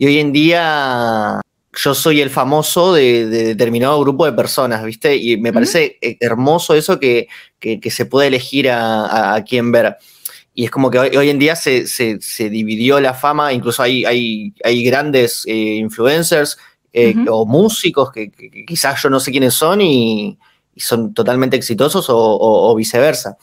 y hoy en día yo soy el famoso de, determinado grupo de personas, ¿viste? Y me parece eh, hermoso eso que, se puede elegir a, quién ver. Y es como que hoy, en día se, dividió la fama, incluso hay, hay, hay grandes eh, influencers eh, o músicos que, quizás yo no sé quiénes son y, son totalmente exitosos o viceversa.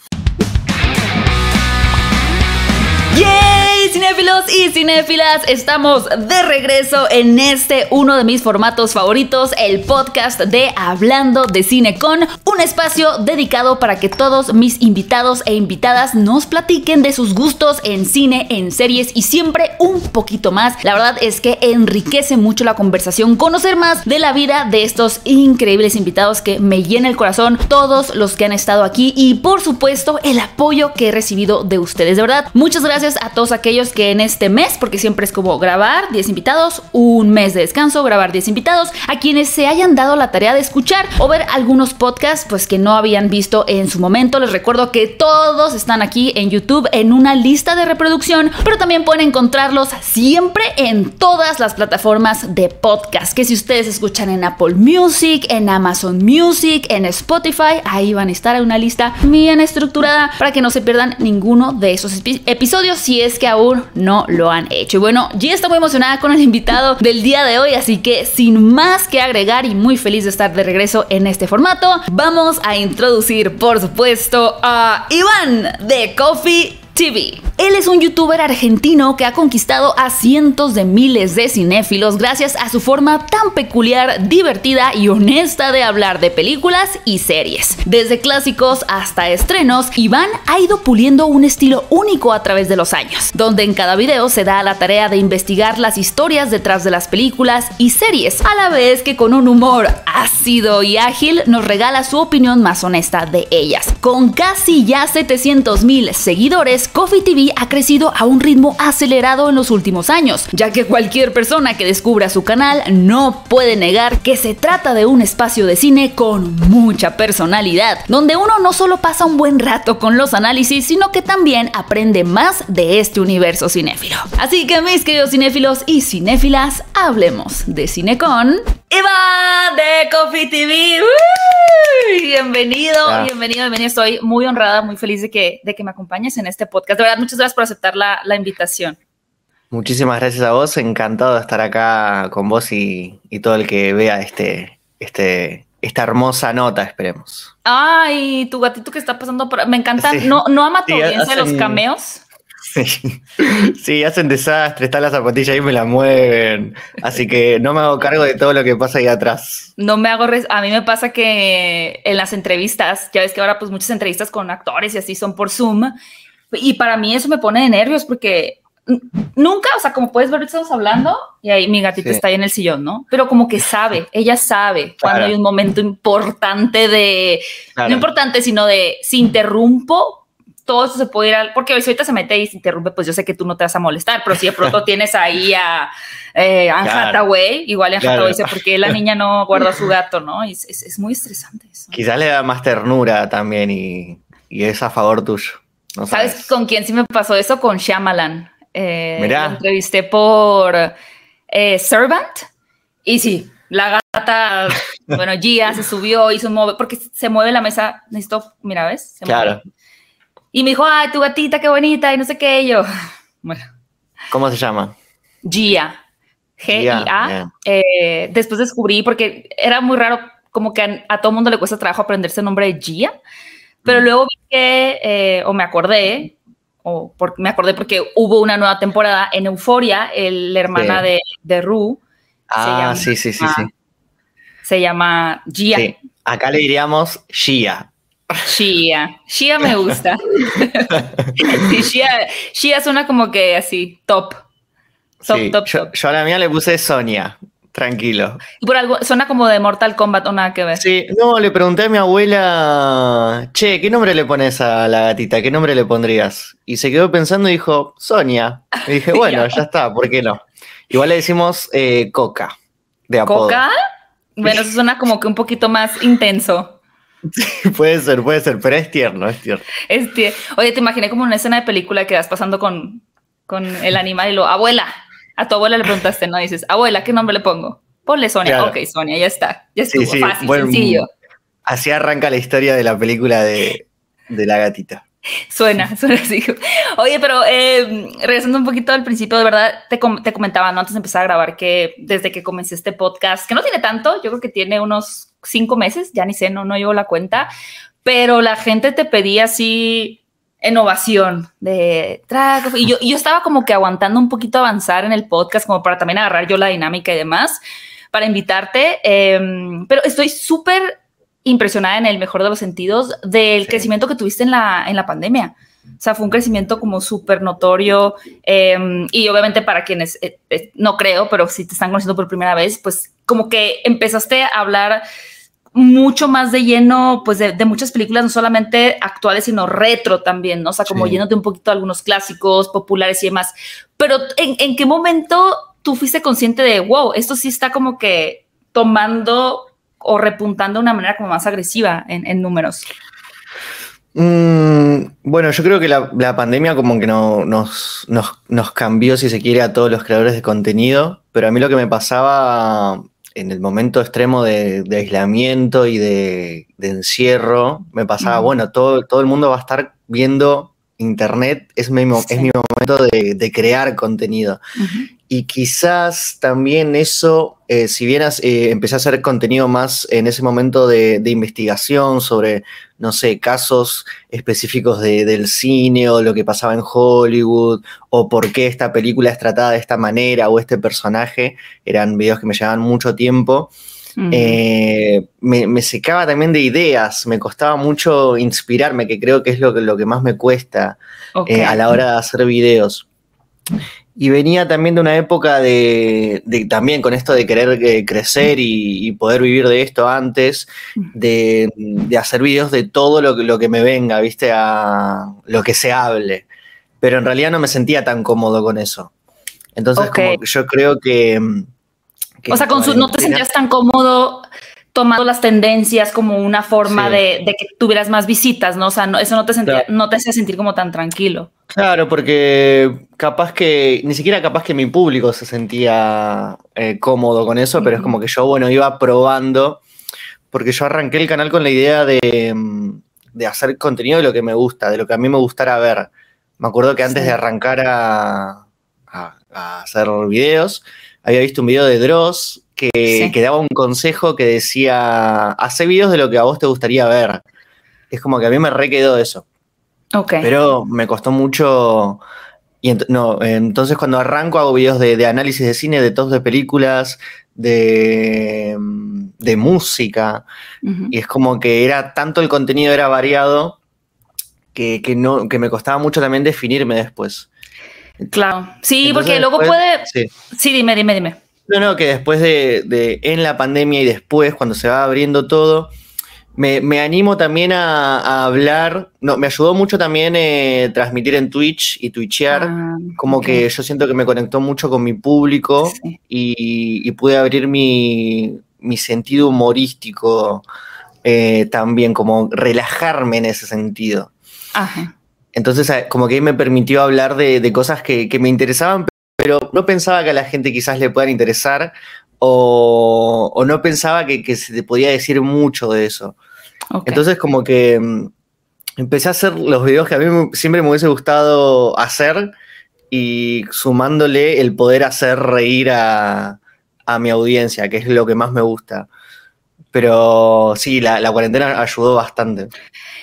y cinéfilas, estamos de regreso en este uno de mis formatos favoritos, el podcast de Hablando de Cine con un espacio dedicado para que todos mis invitados e invitadas nos platiquen de sus gustos en cine, en series y siempre un poquito más. La verdad es que enriquece mucho la conversación conocer más de la vida de estos increíbles invitados que me llena el corazón, todos los que han estado aquí y por supuesto el apoyo que he recibido de ustedes. De verdad, muchas gracias a todos aquellos que este mes, porque siempre es como grabar 10 invitados, un mes de descanso, grabar 10 invitados, a quienes se hayan dado la tarea de escuchar o ver algunos podcasts pues que no habían visto en su momento. Les recuerdo que todos están aquí en YouTube en una lista de reproducción, pero también pueden encontrarlos siempre en todas las plataformas de podcast, que si ustedes escuchan en Apple Music, en Amazon Music, en Spotify, ahí van a estar en una lista bien estructurada para que no se pierdan ninguno de esos episodios si es que aún no no lo han hecho. Y bueno, ya estoy muy emocionada con el invitado del día de hoy, así que sin más que agregar y muy feliz de estar de regreso en este formato, vamos a introducir, por supuesto, a Iván de Coffee TV. Él es un youtuber argentino que ha conquistado a cientos de miles de cinéfilos gracias a su forma tan peculiar, divertida y honesta de hablar de películas y series. Desde clásicos hasta estrenos, Iván ha ido puliendo un estilo único a través de los años, donde en cada video se da la tarea de investigar las historias detrás de las películas y series, a la vez que con un humor ácido y ágil nos regala su opinión más honesta de ellas. Con casi ya 700 mil seguidores, Coffee TV ha crecido a un ritmo acelerado en los últimos años, ya que cualquier persona que descubra su canal no puede negar que se trata de un espacio de cine con mucha personalidad, donde uno no solo pasa un buen rato con los análisis, sino que también aprende más de este universo cinéfilo. Así que mis queridos cinéfilos y cinéfilas, hablemos de cine con... Iván de Coffee TV. Bienvenido, ah. bienvenido, bienvenido. Estoy muy honrada, muy feliz de que, de que me acompañes en este podcast. De verdad, muchas gracias por aceptar la, invitación. Muchísimas gracias a vos, encantado de estar acá con vos y, todo el que vea este, este, esta hermosa nota, esperemos. Ay, tu gatito que está pasando por... Me encanta, no, no ama tu audiencia los cameos. Sí. hacen desastre, está la zapatilla y me la mueven. Así que no me hago cargo de todo lo que pasa ahí atrás. No me hago. A mí me pasa que en las entrevistas, ya ves que ahora, pues muchas entrevistas con actores y así son por Zoom. Y para mí eso me pone de nervios porque nunca, o sea, como puedes ver, estamos hablando y ahí mi gatita está ahí en el sillón, ¿no? Pero como que sabe, ella sabe cuando hay un momento importante de. No importante, sino de si interrumpo todo eso se puede ir al, porque hoy si ahorita se mete y se interrumpe, pues yo sé que tú no te vas a molestar, pero si de pronto tienes ahí a eh, igual Anjataway dice, ¿por qué la niña no guardó a su gato, no? es, es, muy estresante eso. Quizás le da más ternura también y, y es a favor tuyo. sabes. con quién sí me pasó eso? Con Shyamalan. Eh, entrevisté por eh, Servant y sí, la gata, bueno, Gia se subió, hizo un move, porque se mueve la mesa, necesito, mira, ¿ves? Se claro. Y me dijo, ay, tu gatita, qué bonita, y no sé qué, y yo, bueno. ¿Cómo se llama? Gia, G-I-A. Eh, después descubrí, porque era muy raro, como que a, todo mundo le cuesta trabajo aprenderse el nombre de Gia, pero mm. luego vi que, eh, o me acordé, o me acordé porque hubo una nueva temporada en Euforia, la hermana de, de Rue. Ah, sí, sí, sí, sí. Se llama Gia. Acá le diríamos Gia, Shia, Shia me gusta. sí, Shia suena como que así, top. yo, a la mía le puse Sonia. Tranquilo. Y por algo, suena como de Mortal Kombat o nada que ver. Sí, no, le pregunté a mi abuela, che, ¿qué nombre le pones a la gatita? ¿Qué nombre le pondrías? Y se quedó pensando y dijo, Sonia. Y dije, bueno, ya está, ¿por qué no? Igual le decimos eh, Coca, ¿Coca? Bueno, eso suena como que un poquito más intenso. puede ser, puede ser, pero es tierno, es tierno. Oye, te imaginé como una escena de película que vas pasando con, con el animal y lo, abuela, a tu abuela le preguntaste, ¿no? dices, abuela, ¿qué nombre le pongo? Ponle Sonia. Ok, Sonia, ya está. Ya estuvo, fácil, sencillo. Así arranca la historia de la película de, la gatita. Suena, suena así. Oye, pero eh, regresando un poquito al principio, de verdad, te, te comentaba ¿no? antes de empezar a grabar que desde que comencé este podcast, que no tiene tanto, yo creo que tiene unos cinco meses, ya ni sé, no, no llevo la cuenta, pero la gente te pedía así innovación de tragos Y yo, estaba como que aguantando un poquito avanzar en el podcast, como para también agarrar yo la dinámica y demás, para invitarte. Em, pero estoy súper impresionada en el mejor de los sentidos del crecimiento que tuviste en la, en la pandemia. O sea, fue un crecimiento como súper notorio em, y obviamente para quienes, eh, eh, no creo, pero si te están conociendo por primera vez, pues como que empezaste a hablar mucho más de lleno, pues de, muchas películas, no solamente actuales, sino retro también, ¿no? O sea, como lleno de un poquito algunos clásicos populares y demás. Pero ¿en, qué momento tú fuiste consciente de, wow, esto sí está como que tomando o repuntando de una manera como más agresiva en, en números? Mm, bueno, yo creo que la, pandemia como que no, nos, nos, cambió, si se quiere, a todos los creadores de contenido, pero a mí lo que me pasaba en el momento extremo de, aislamiento y de, encierro, me pasaba, bueno, todo, todo el mundo va a estar viendo internet, es mi, es mi momento de, crear contenido. Y quizás también eso, eh, si bien eh, empecé a hacer contenido más en ese momento de, investigación sobre, no sé, casos específicos del cine o lo que pasaba en Hollywood o por qué esta película es tratada de esta manera o este personaje, eran videos que me llevaban mucho tiempo. Eh, me, secaba también de ideas, me costaba mucho inspirarme, que creo que es lo que, lo que más me cuesta a la hora de hacer videos. Y venía también de una época de, también con esto de querer eh, crecer y, poder vivir de esto antes, de, hacer videos de todo lo, lo, que me venga, viste, a lo que se hable. Pero en realidad no me sentía tan cómodo con eso. Entonces, yo creo mm, que, O sea, con su, no te sentías tan cómodo tomando las tendencias como una forma de, que tuvieras más visitas, ¿no? O sea, no, eso no te, sentía, no te hacía sentir como tan tranquilo. Claro, porque capaz que, ni siquiera capaz que mi público se sentía eh, cómodo con eso, pero es como que yo, bueno, iba probando, porque yo arranqué el canal con la idea mm, de, hacer contenido de lo que me gusta, de lo que a mí me gustara ver. Me acuerdo que antes de arrancar a, a hacer videos, había visto un video de Dross que, daba un consejo que decía, hace videos de lo que a vos te gustaría ver. Es como que a mí me re quedó eso. Pero me costó mucho... Y no, entonces cuando arranco hago videos de, análisis de cine, de tops de películas, de, música. Y es como que era tanto el contenido era variado que, no, me costaba mucho también definirme después. Claro, sí, porque luego puede... Sí. sí. dime, dime, dime. No, que después de, en la pandemia y después, cuando se va abriendo todo, me, animo también a, hablar. No, me ayudó mucho también eh, transmitir en Twitch y twitchear. Ah, como que yo siento que me conectó mucho con mi público y, pude abrir mi, sentido humorístico eh, también, como relajarme en ese sentido. Entonces, como que me permitió hablar de, cosas que, que me interesaban pero no pensaba que a la gente quizás le puedan interesar o, no pensaba que, se te podía decir mucho de eso. Entonces como que mm, empecé a hacer los videos que a mí siempre me hubiese gustado hacer y sumándole el poder hacer reír a mi audiencia, que es lo que más me gusta. Pero sí, la, cuarentena ayudó bastante.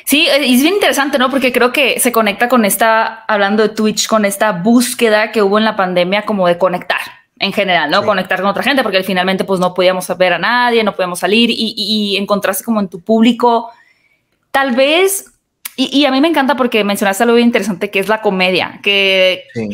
Sí, eh, es bien interesante, ¿no? Porque creo que se conecta con esta, hablando de Twitch, con esta búsqueda que hubo en la pandemia como de conectar en general, ¿no? Conectar con otra gente, porque finalmente pues no podíamos ver a nadie, no podíamos salir y, y, encontrarse como en tu público. Tal vez, y, a mí me encanta porque mencionaste algo bien interesante que es la comedia, que... Sí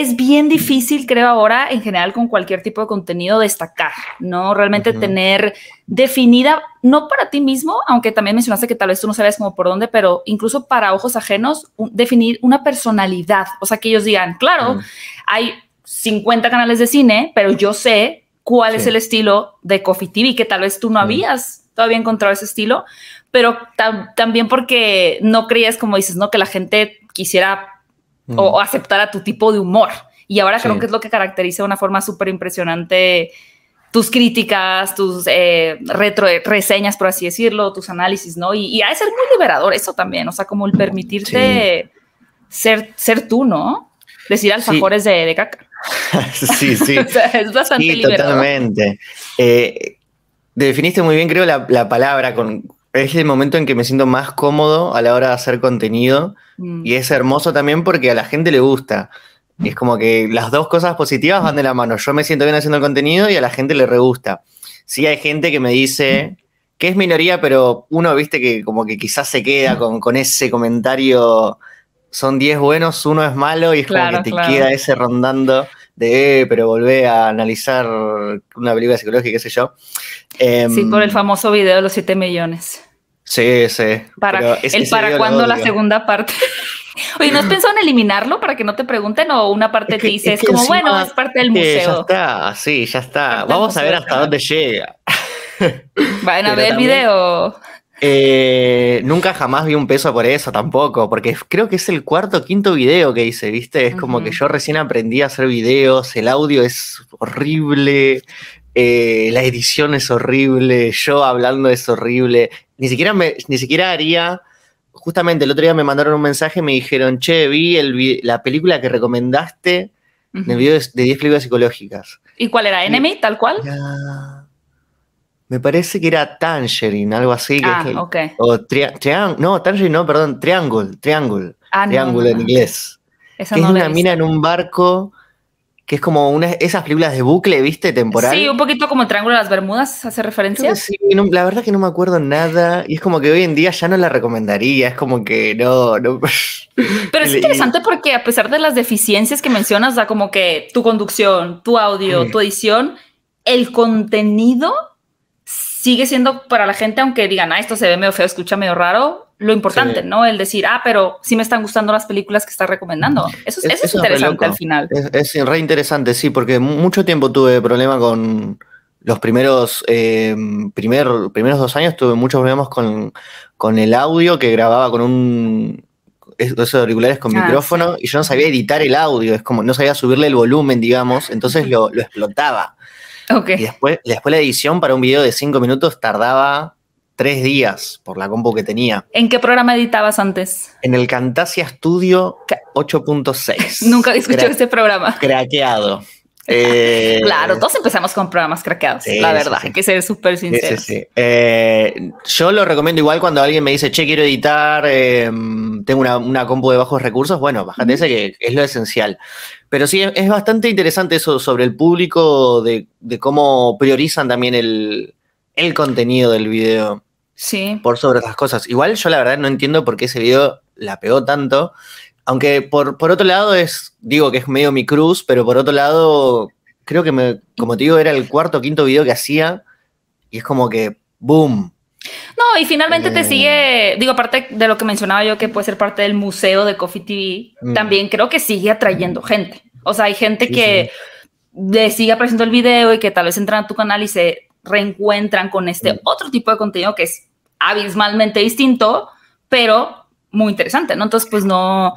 es bien difícil, creo ahora, en general con cualquier tipo de contenido, destacar, ¿no? Realmente tener definida, no para ti mismo, aunque también mencionaste que tal vez tú no sabes como por dónde, pero incluso para ojos ajenos, definir una personalidad, o sea, que ellos digan, claro, hay 50 canales de cine, pero yo sé cuál es el estilo de Coffee TV, que tal vez tú no habías todavía encontrado ese estilo, pero también porque no creías, como dices, ¿no? Que la gente quisiera Mm. o, aceptar a tu tipo de humor. Y ahora creo que es lo que caracteriza de una forma súper impresionante tus críticas, tus eh, retro, eh, reseñas, por así decirlo, tus análisis, ¿no? Y, y, ha de ser muy liberador eso también, o sea, como el mm, permitirte ser, ser tú, ¿no? Decir alfajores de, de, caca. sí, sí. es bastante sí, Totalmente. Eh, definiste muy bien, creo, la palabra con, es el momento en que me siento más cómodo a la hora de hacer contenido mm. y es hermoso también porque a la gente le gusta. es como que las dos cosas positivas van de la mano. Yo me siento bien haciendo el contenido y a la gente le re gusta. Sí hay gente que me dice que es minoría, pero uno, viste, que como que quizás se queda mm. con, ese comentario, son 10 buenos, uno es malo y es como que te queda ese rondando de, eh, pero volvé a analizar una película psicológica, qué sé yo. sí, por el em, famoso video de los 7 millones. Sí, sí. el para cuándo la segunda parte. Oye, ¿no has pensado en eliminarlo para que no te pregunten o una parte te dice, es, como, bueno, ah, es parte del museo? Ya está, sí, ya está. Vamos a ver hasta dónde llega. Van a ver el video. Eh, nunca jamás vi un peso por eso tampoco, porque creo que es el cuarto o quinto video que hice, ¿viste? Es como que yo recién aprendí a hacer videos, el audio es horrible, eh, la edición es horrible, yo hablando es horrible, ni siquiera, ni siquiera haría, justamente el otro día me mandaron un mensaje y me dijeron, che, vi la película que recomendaste de 10 películas psicológicas. ¿Y cuál era? ¿Enemy, tal cual? me parece que era Tangerine, algo así. ah, no, Tangerine no, perdón, Triangle, Triangle. Ah, Triangle en inglés. es una mina en un barco que es como una, esas películas de bucle, ¿viste? Temporal. Sí, un poquito como el Triángulo de las Bermudas hace referencia. Sí, la verdad que no me acuerdo nada. Y es como que hoy en día ya no la recomendaría. Es como que no, no. Pero es interesante porque a pesar de las deficiencias que mencionas, da como que tu conducción, tu audio, tu edición, el contenido sigue siendo para la gente, aunque digan, ah, esto se ve medio feo, escucha medio raro, lo importante, ¿no? El decir, ah, pero sí me están gustando las películas que está recomendando. Eso, es, eso es interesante al final. Es, re interesante, sí, porque mucho tiempo tuve problemas con los primeros, em, primeros dos años, tuve muchos problemas con, el audio que grababa con un, esos auriculares con ah, micrófono y yo no sabía editar el audio, es como no sabía subirle el volumen, digamos, entonces lo, explotaba. Y después, después la edición para un video de cinco minutos tardaba tres días por la compu que tenía. ¿En qué programa editabas antes? En el Cantasia Studio 8.6. Nunca escuchado este programa. Craqueado. Eh, claro, todos empezamos con programas craqueados, la verdad, hay que ser súper sincero. Eh, yo lo recomiendo igual cuando alguien me dice, che, quiero editar, em, tengo una, compu de bajos recursos, bueno, bájate ese que es lo esencial. Pero sí, es, bastante interesante eso sobre el público, de, cómo priorizan también el, el contenido del video. Sí. Por sobre otras cosas. Igual yo la verdad no entiendo por qué ese video la pegó tanto. Aunque por, otro lado es, digo que es medio mi cruz, pero por otro lado, creo que me, como te digo, era el cuarto o quinto video que hacía. Y es como que, boom, no, y finalmente te eh. sigue, digo, aparte de lo que mencionaba yo, que puede ser parte del museo de Coffee TV, mm. también creo que sigue atrayendo gente. O sea, hay gente que le sigue apareciendo el video y que tal vez entra a tu canal y se reencuentran con este mm. otro tipo de contenido que es abismalmente distinto, pero muy interesante, ¿no? Entonces, pues no,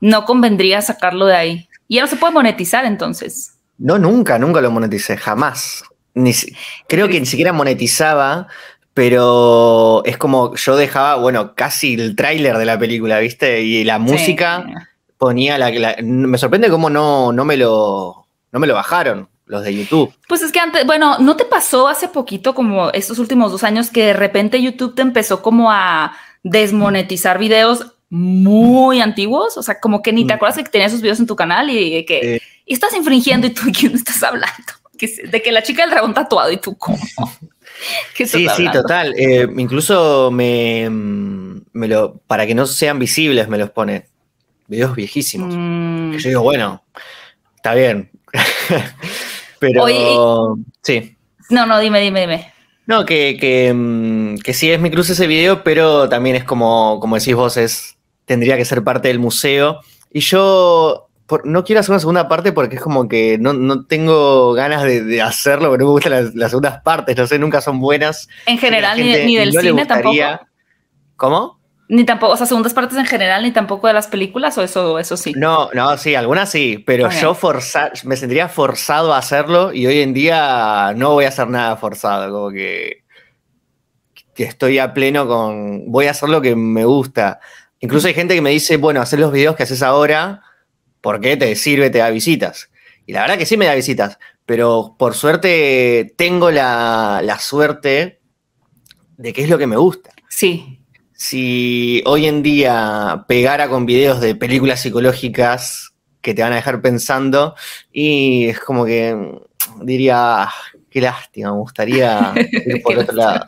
no convendría sacarlo de ahí. Y ahora se puede monetizar entonces. No, nunca, nunca lo moneticé, jamás. Ni, creo que ni siquiera monetizaba, pero es como yo dejaba, bueno, casi el tráiler de la película, ¿viste? Y la música ponía la, Me sorprende cómo no, no, me lo, no me lo bajaron los de YouTube. Pues es que antes, bueno, ¿no te pasó hace poquito, como estos últimos dos años, que de repente YouTube te empezó como a desmonetizar videos muy antiguos? O sea, como que ni te mm. acuerdas de que tenías esos videos en tu canal y que estás infringiendo y tú quién estás hablando. De que la chica del dragón tatuado y tú cómo. que sí, sí, total. Eh, incluso me, mm, me lo, para que no sean visibles, me los pone. Videos viejísimos. Mm. yo digo, bueno, está bien. Pero Oye, sí. No, no, dime, dime, dime. No, que, mm, que, sí es mi cruce ese video, pero también es como, como decís vos, tendría que ser parte del museo. Y yo no quiero hacer una segunda parte porque es como que no, tengo ganas de, hacerlo, pero no me gustan las, segundas partes, no sé, nunca son buenas. En general, ni, del cine tampoco. ¿Cómo? Ni tampoco, o sea, segundas partes en general, ni tampoco de las películas, o eso, eso sí. No, no, sí, algunas sí, pero ah, yo me sentiría forzado a hacerlo y hoy en día no voy a hacer nada forzado, como que, que estoy a pleno con, voy a hacer lo que me gusta. Incluso hay gente que me dice, bueno, hacer los videos que haces ahora, ¿por qué? te sirve, te da visitas. Y la verdad que sí me da visitas, pero por suerte tengo la, la suerte de que es lo que me gusta. Sí si hoy en día pegara con videos de películas psicológicas que te van a dejar pensando y es como que diría, ah, qué lástima, me gustaría ir por otro lado.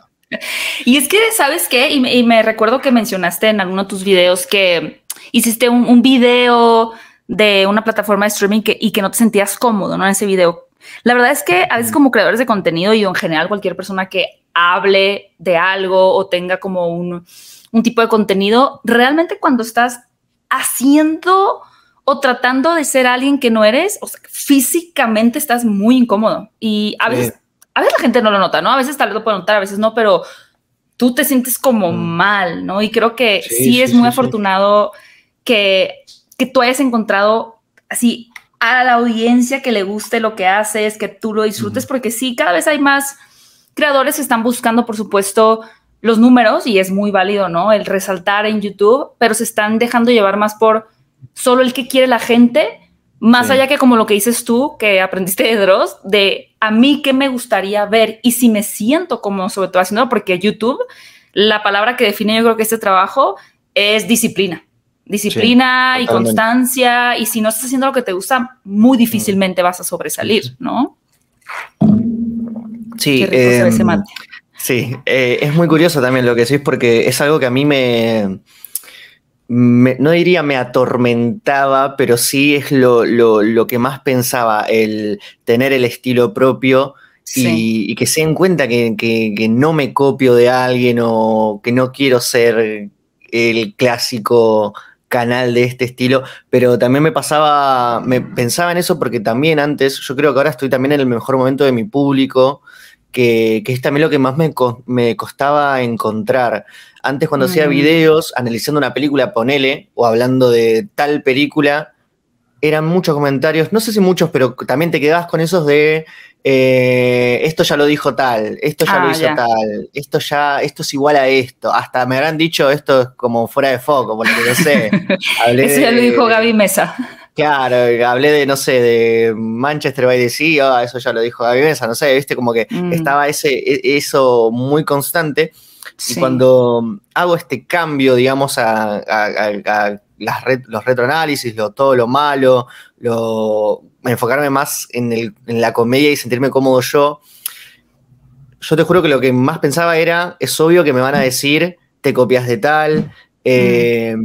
Y es que, ¿sabes qué? Y, me recuerdo que mencionaste en alguno de tus videos que hiciste un, video de una plataforma de streaming y que no te sentías cómodo, ¿no? En ese video. La verdad es que a veces mm. como creadores de contenido y en general cualquier persona que hable de algo o tenga como un, un tipo de contenido, realmente cuando estás haciendo o tratando de ser alguien que no eres, físicamente estás muy incómodo y a veces, a veces la gente no lo nota, ¿no? A veces tal vez lo puede notar, a veces no, pero tú te sientes como mm. mal, ¿no? Y creo que sí, es muy afortunado que, tú hayas encontrado así a la audiencia que le guste lo que haces, que tú lo disfrutes, porque sí, cada vez hay más creadores que están buscando, por supuesto, los números y es muy válido, ¿no? El resaltar en YouTube, pero se están dejando llevar más por solo el que quiere la gente, más allá que como lo que dices tú, que aprendiste de Dross, de a mí qué me gustaría ver y si me siento como sobre todo haciendo, porque YouTube, la palabra que define yo creo que este trabajo es disciplina. Disciplina y constancia, y si no estás haciendo lo que te gusta, muy difícilmente vas a sobresalir, ¿no? Sí, em, Sí, eh, es muy curioso también lo que decís porque es algo que a mí me, no diría me atormentaba, pero sí es lo, lo, que más pensaba, el tener el estilo propio y, que se en cuenta que, no me copio de alguien o que no quiero ser el clásico canal de este estilo, pero también me pasaba, me pensaba en eso porque también antes, yo creo que ahora estoy también en el mejor momento de mi público, que, que, es también lo que más me, costaba encontrar. Antes cuando hacía mm. videos analizando una película, ponele, o hablando de tal película, eran muchos comentarios, no sé si muchos, pero también te quedabas con esos de eh, esto ya lo dijo tal, esto ya lo ah, hizo tal, esto ya, esto es igual a esto. Hasta me habrán dicho esto es como fuera de foco, porque no sé. Hablé Eso ya lo dijo Gaby Mesa. Claro, hablé de, no sé, de Manchester by the Sea, ah, eso ya lo dijo la Mesa, no sé, viste, como que mm. estaba ese, e, eso muy constante. Y cuando hago este cambio, digamos, a, las los retroanálisis, lo, todo lo malo, lo, enfocarme más en, el, en la comedia y sentirme cómodo yo, yo te juro que lo que más pensaba era, es obvio que me van a mm. decir, te copias de tal, eh,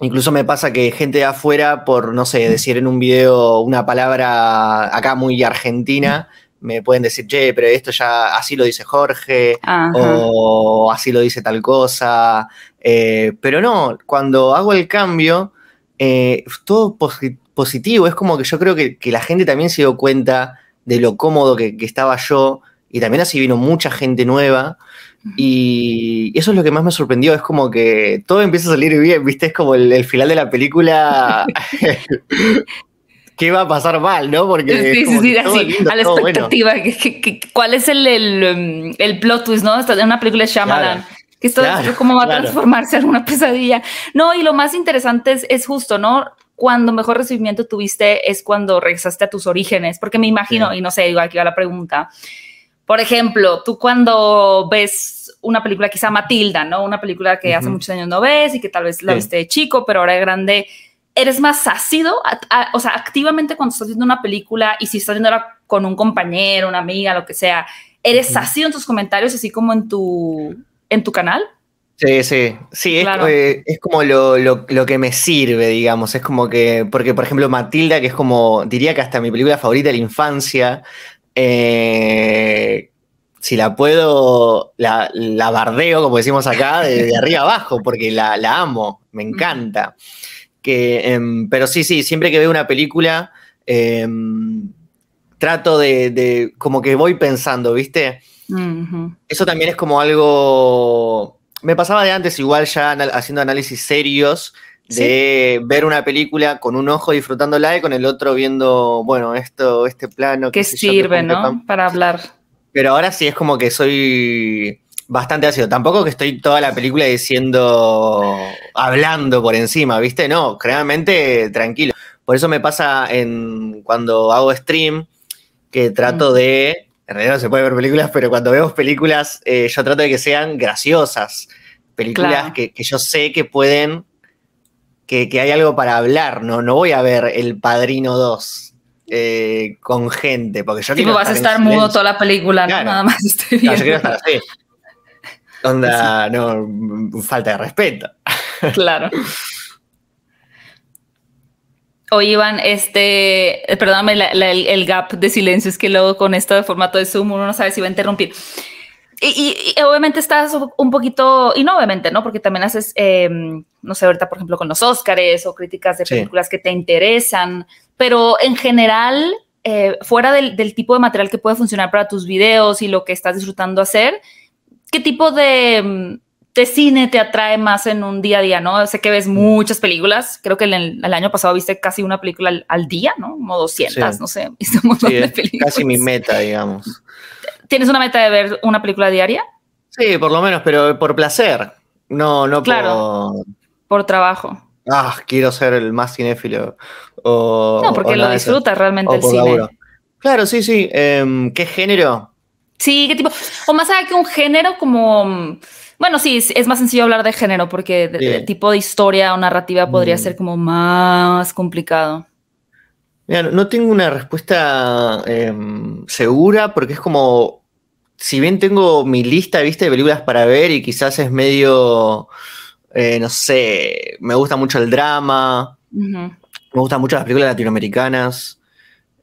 Incluso me pasa que gente de afuera, por, no sé, decir en un video una palabra acá muy argentina, me pueden decir, che, pero esto ya así lo dice Jorge, o así lo dice tal cosa. Eh, pero no, cuando hago el cambio, eh, todo positivo. Es como que yo creo que, que, la gente también se dio cuenta de lo cómodo que, que estaba yo, y también así vino mucha gente nueva. Y eso es lo que más me sorprendió, es como que todo empieza a salir bien, ¿viste? Es como el, final de la película. ¿Qué va a pasar mal, no? Porque. Sí, sí, sí, así, a la expectativa. ¿Cuál es el, el, plot twist, no? esta una película de Shyamalan. Que esto cómo va a transformarse en una pesadilla. No, y lo más interesante es, es justo, ¿no? cuando mejor recibimiento tuviste es cuando regresaste a tus orígenes, porque me imagino, y no sé, digo, aquí va la pregunta. Por ejemplo, tú cuando ves una película quizá Matilda, ¿no? Una película que hace muchos años no ves y que tal vez la viste de chico, pero ahora es grande. Eres más ácido, o sea, activamente cuando estás viendo una película y si estás viéndola con un compañero, una amiga, lo que sea, ¿eres ácido en tus comentarios, así como en tu, en tu canal? Sí, sí, sí, es, eh, como lo, lo, que me sirve, digamos, es como que, porque por ejemplo Matilda, que es como, diría que hasta mi película favorita de la infancia, eh, si la puedo, la, bardeo, como decimos acá, de, arriba abajo, porque la, amo, me encanta. Que, em, pero sí, sí, siempre que veo una película, em, trato de, como que voy pensando, ¿viste? Eso también es como algo, me pasaba de antes igual ya haciendo análisis serios, de ver una película con un ojo disfrutándola y con el otro viendo, bueno, esto, este plano. Que sirve, ¿no? Para hablar. Pero ahora sí es como que soy bastante ácido. Tampoco que estoy toda la película diciendo, hablando por encima, ¿viste? No, realmente tranquilo. Por eso me pasa en cuando hago stream, que trato mm. de, en realidad no se puede ver películas, pero cuando veo películas, eh, yo trato de que sean graciosas. Películas que, yo sé que pueden, que, que, hay algo para hablar, ¿no? No voy a ver El Padrino 2. Eh, con gente, porque yo tipo, vas a estar mudo toda la película, ¿no? nada más estoy viendo. Onda, no, falta de respeto. Claro. O Iván, este, eh, perdóname el, gap de silencio, es que luego con esto de formato de Zoom uno no sabe si va a interrumpir. Y, obviamente estás un poquito, y no obviamente, ¿no? Porque también haces, em, no sé, ahorita por ejemplo con los Óscares o críticas de películas que te interesan pero en general, eh, fuera del, tipo de material que puede funcionar para tus videos y lo que estás disfrutando hacer, ¿qué tipo de, mm, cine te atrae más en un día a día? ¿no? Sé que ves mm. muchas películas, creo que el, año pasado viste casi una película al, día, ¿no? Como 200, no sé, viste Casi mi meta, digamos. ¿Tienes una meta de ver una película diaria? Sí, por lo menos, pero por placer. No, no claro, por trabajo ah, quiero ser el más cinéfilo. no, porque lo disfruta realmente el cine. Claro, sí, sí. Em, ¿Qué género? Sí, qué tipo. O más allá que un género como. Bueno, sí, es más sencillo hablar de género porque el tipo de historia o narrativa podría ser mm. como más complicado. Mira, no tengo una respuesta em, segura porque es como, si bien tengo mi lista, viste, de películas para ver y quizás es medio eh, no sé, me gusta mucho el drama, me gustan mucho las películas latinoamericanas,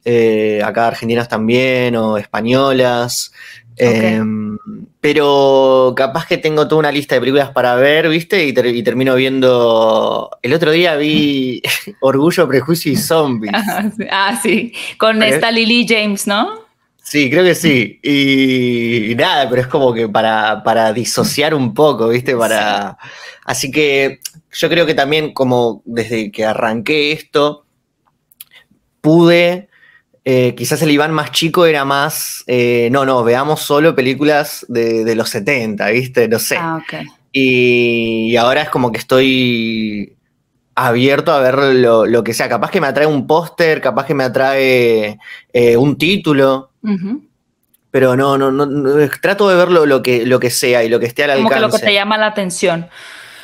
eh, acá argentinas también, o españolas. Em, pero capaz que tengo toda una lista de películas para ver, ¿viste? Y, termino viendo. El otro día vi Orgullo, Prejuicio y Zombies. Ah, ah, sí. Con esta Lily James, ¿no? Sí, creo que sí. Y, nada, pero es como que para, disociar un poco, ¿viste? Para. Así que yo creo que también, como desde que arranqué esto, pude. Eh, quizás el Iván más chico era más. Eh, no, no, veamos solo películas de, los 70, ¿viste? No sé. Ah, y, ahora es como que estoy abierto a ver lo, que sea. Capaz que me atrae un póster, capaz que me atrae eh, un título. Pero no, no, no, trato de ver lo, que, lo que sea y lo que esté al alcance. Como lo que te llama la atención.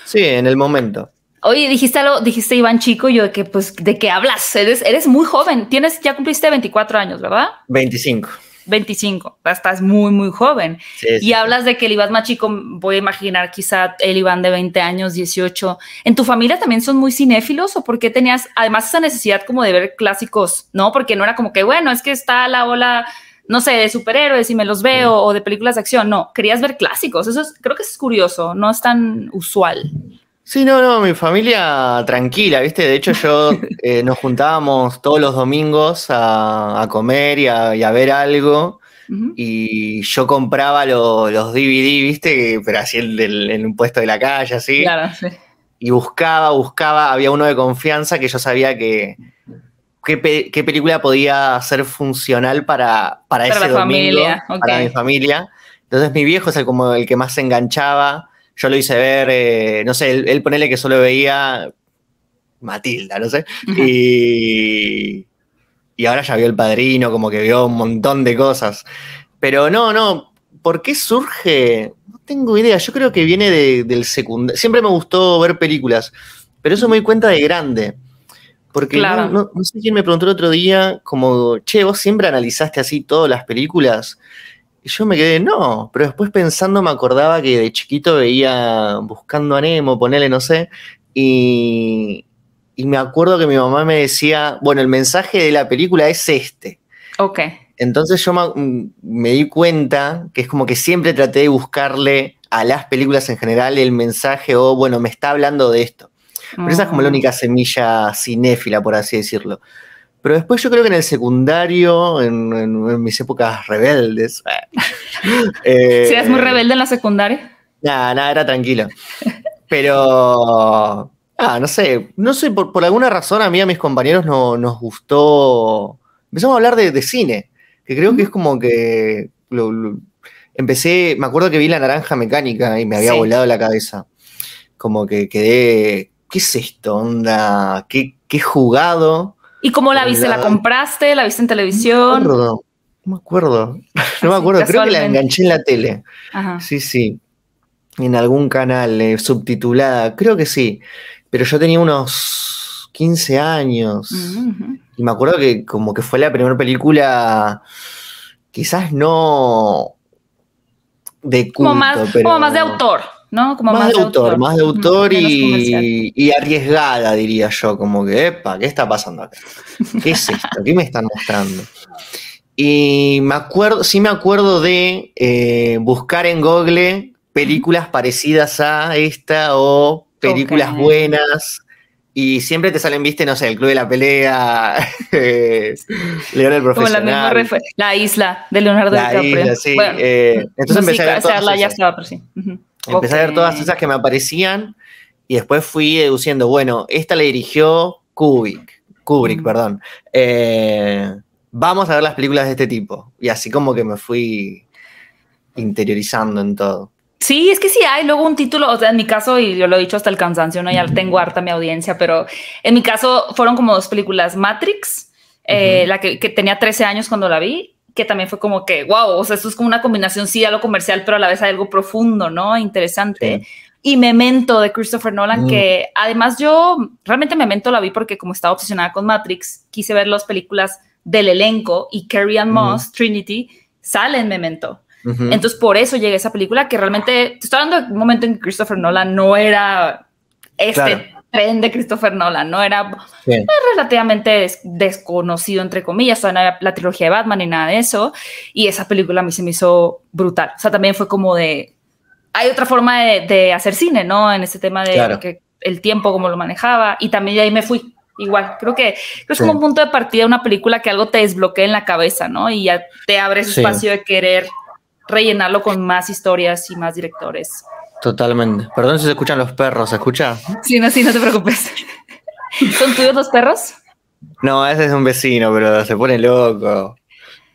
Sí, en el momento. Oye, dijiste dijiste Iván Chico, yo de que, pues, ¿de qué hablas? Eres, eres muy joven, tienes, ya cumpliste 24 años, ¿verdad? 25. 25, estás muy, muy joven. y hablas de que el Iván más chico, voy a imaginar quizá el Iván de 20 años, 18. ¿En tu familia también son muy cinéfilos o por qué tenías además esa necesidad como de ver clásicos? No, porque no era como que, bueno, es que está la ola no sé, de superhéroes y me los veo o de películas de acción. No, querías ver clásicos. Eso es, creo que es curioso, no es tan usual. Sí, no, no, mi familia tranquila, ¿viste? De hecho, yo eh, nos juntábamos todos los domingos a, comer y a, ver algo. Y yo compraba los DVD, ¿viste? Pero así en un puesto de la calle, así. Claro, sí. Y buscaba, buscaba. Había uno de confianza que yo sabía que, qué, película podía ser funcional para, para, ese domingo, para mi familia. Entonces mi viejo es el, como el que más se enganchaba. Yo lo hice ver, eh, no sé, él, ponele que solo veía Matilda, no sé. Y, ahora ya vio El Padrino, como que vio un montón de cosas. Pero no, no, ¿por qué surge? No tengo idea, yo creo que viene del secundario. Siempre me gustó ver películas, pero eso me doy cuenta de grande. Porque no, sé quién me preguntó el otro día, como, che, vos siempre analizaste así todas las películas. Y yo me quedé, no, pero después pensando me acordaba que de chiquito veía Buscando a Nemo, ponele, no sé, y, me acuerdo que mi mamá me decía, bueno, el mensaje de la película es este. Ok. Entonces yo me, mm, me di cuenta que es como que siempre traté de buscarle a las películas en general el mensaje o, bueno, me está hablando de esto. Pero esa es como la mm. única semilla cinéfila, por así decirlo. Pero después yo creo que en el secundario, en, mis épocas rebeldes. eh, muy eh, rebelde en la secundaria? Nada, nada, era tranquilo. Pero. Ah, no sé. No sé, por, alguna razón a mí y a mis compañeros no, nos gustó. Empezamos a hablar de, cine, que creo que es como que. empecé. Me acuerdo que vi La Naranja Mecánica y me había volado la cabeza. Como que quedé ¿qué es esto? Onda, ¿qué, qué jugado? ¿Y cómo la viste? ¿La compraste? ¿La viste en televisión? No me acuerdo, no me acuerdo, creo que la enganché en la tele. Sí, sí, en algún canal eh, subtitulada, creo que sí, pero yo tenía unos 15 años mm, y me acuerdo que como que fue la primera película, quizás no de culto, más, Como más de autor. Como más, de autor, más de autor y, arriesgada, diría yo, como que, epa, ¿qué está pasando acá? ¿Qué es esto? ¿Qué me están mostrando? Y me acuerdo, sí me acuerdo de eh, buscar en Google películas parecidas a esta o películas buenas. Y siempre te salen, viste, no sé, el Club de la Pelea, eh, León el Profesional. la, isla de Leonardo DiCaprio. entonces a ya sí. Empecé a ver todas esas que me aparecían y después fui deduciendo, bueno, esta la dirigió Kubrick, Kubrick, mm. perdón. Eh, vamos a ver las películas de este tipo. Y así como que me fui interiorizando en todo. Sí, es que sí hay luego un título, o sea, en mi caso, y yo lo he dicho hasta el cansancio, no ya tengo harta mi audiencia, pero en mi caso fueron como dos películas, Matrix, eh, la que, tenía 13 años cuando la vi, que también fue como que, wow, o sea, esto es como una combinación, sí, a lo comercial, pero a la vez hay algo profundo, ¿no? Interesante. Y Memento de Christopher Nolan, mm. que además yo realmente Memento la vi porque como estaba obsesionada con Matrix, quise ver las películas del elenco y Carrie Ann Moss, Trinity, salen en Memento. Entonces, por eso llegué a esa película que realmente, te estoy hablando de un momento en que Christopher Nolan no era este de Christopher Nolan, ¿no? Era pues, relativamente desconocido, entre comillas, o no había la trilogía de Batman ni nada de eso. Y esa película a mí se me hizo brutal. O sea, también fue como de... Hay otra forma de, hacer cine, ¿no? En ese tema de el tiempo, como lo manejaba. Y también de ahí me fui. Igual, creo que, es como un punto de partida de una película que algo te desbloquea en la cabeza, ¿no? Y ya te abre ese espacio de querer rellenarlo con más historias y más directores. Totalmente. Perdón si se escuchan los perros, ¿se escucha? Sí, no, sí, no te preocupes. ¿Son tuyos los perros? No, ese es un vecino, pero se pone loco.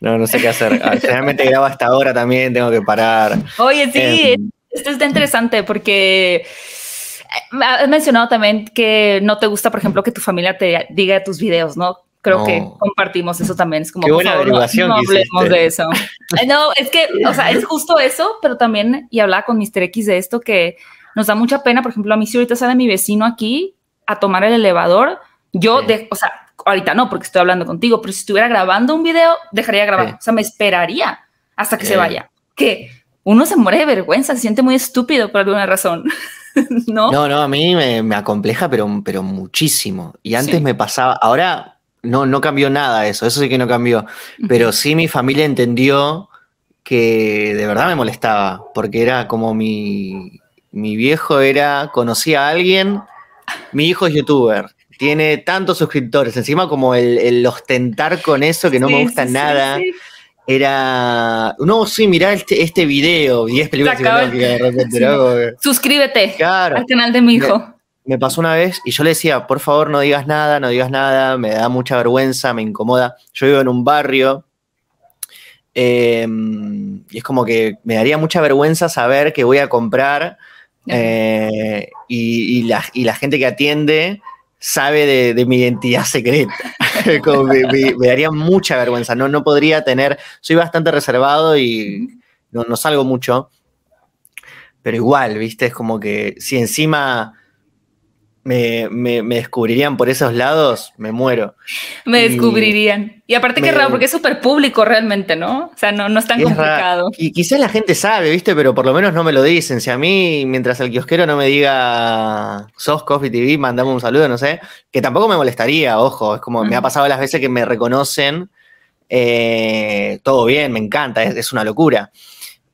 No, no sé qué hacer. Ah, generalmente grabo hasta ahora también, tengo que parar. Oye, sí, em, esto está interesante porque eh, has mencionado también que no te gusta, por ejemplo, que tu familia te diga tus videos, ¿no? creo que compartimos eso también. Es como, Qué hablemos de eso. No, es que, o sea, es justo eso, pero también, y hablaba con Mr. X de esto, que nos da mucha pena, por ejemplo, a mí si ahorita sale mi vecino aquí a tomar el elevador, yo, de, o sea, ahorita no, porque estoy hablando contigo, pero si estuviera grabando un video, dejaría grabar, o sea, me esperaría hasta que se vaya. Que uno se muere de vergüenza, se siente muy estúpido por alguna razón. ¿No? no, no, a mí me, me, acompleja, pero, pero muchísimo. Y antes me pasaba, ahora no, no cambió nada eso, eso sí que no cambió. Pero sí mi familia entendió que de verdad me molestaba, porque era como mi, mi viejo era, conocía a alguien, mi hijo es youtuber, tiene tantos suscriptores, encima como el, ostentar con eso que no me gusta nada. era, no, sí, mirá este, este video, 10 películas que de repente. Suscríbete al canal de mi hijo me pasó una vez y yo le decía, por favor, no digas nada, no digas nada, me da mucha vergüenza, me incomoda. Yo vivo en un barrio em, y es como que me daría mucha vergüenza saber que voy a comprar eh, y, la, gente que atiende sabe de, mi identidad secreta. me, daría mucha vergüenza, no, no podría tener, soy bastante reservado y no, no salgo mucho, pero igual, viste, es como que si encima me, descubrirían por esos lados, me muero. Me descubrirían. Y, aparte qué que raro, porque es súper público realmente, ¿no? O sea, no, no es tan complicado. Y quizás la gente sabe, ¿viste? Pero por lo menos no me lo dicen. Si a mí, mientras el kiosquero no me diga sos Coffee TV, mandame un saludo, no sé, que tampoco me molestaría, ojo. Es como me ha pasado las veces que me reconocen, eh, todo bien, me encanta, es, una locura.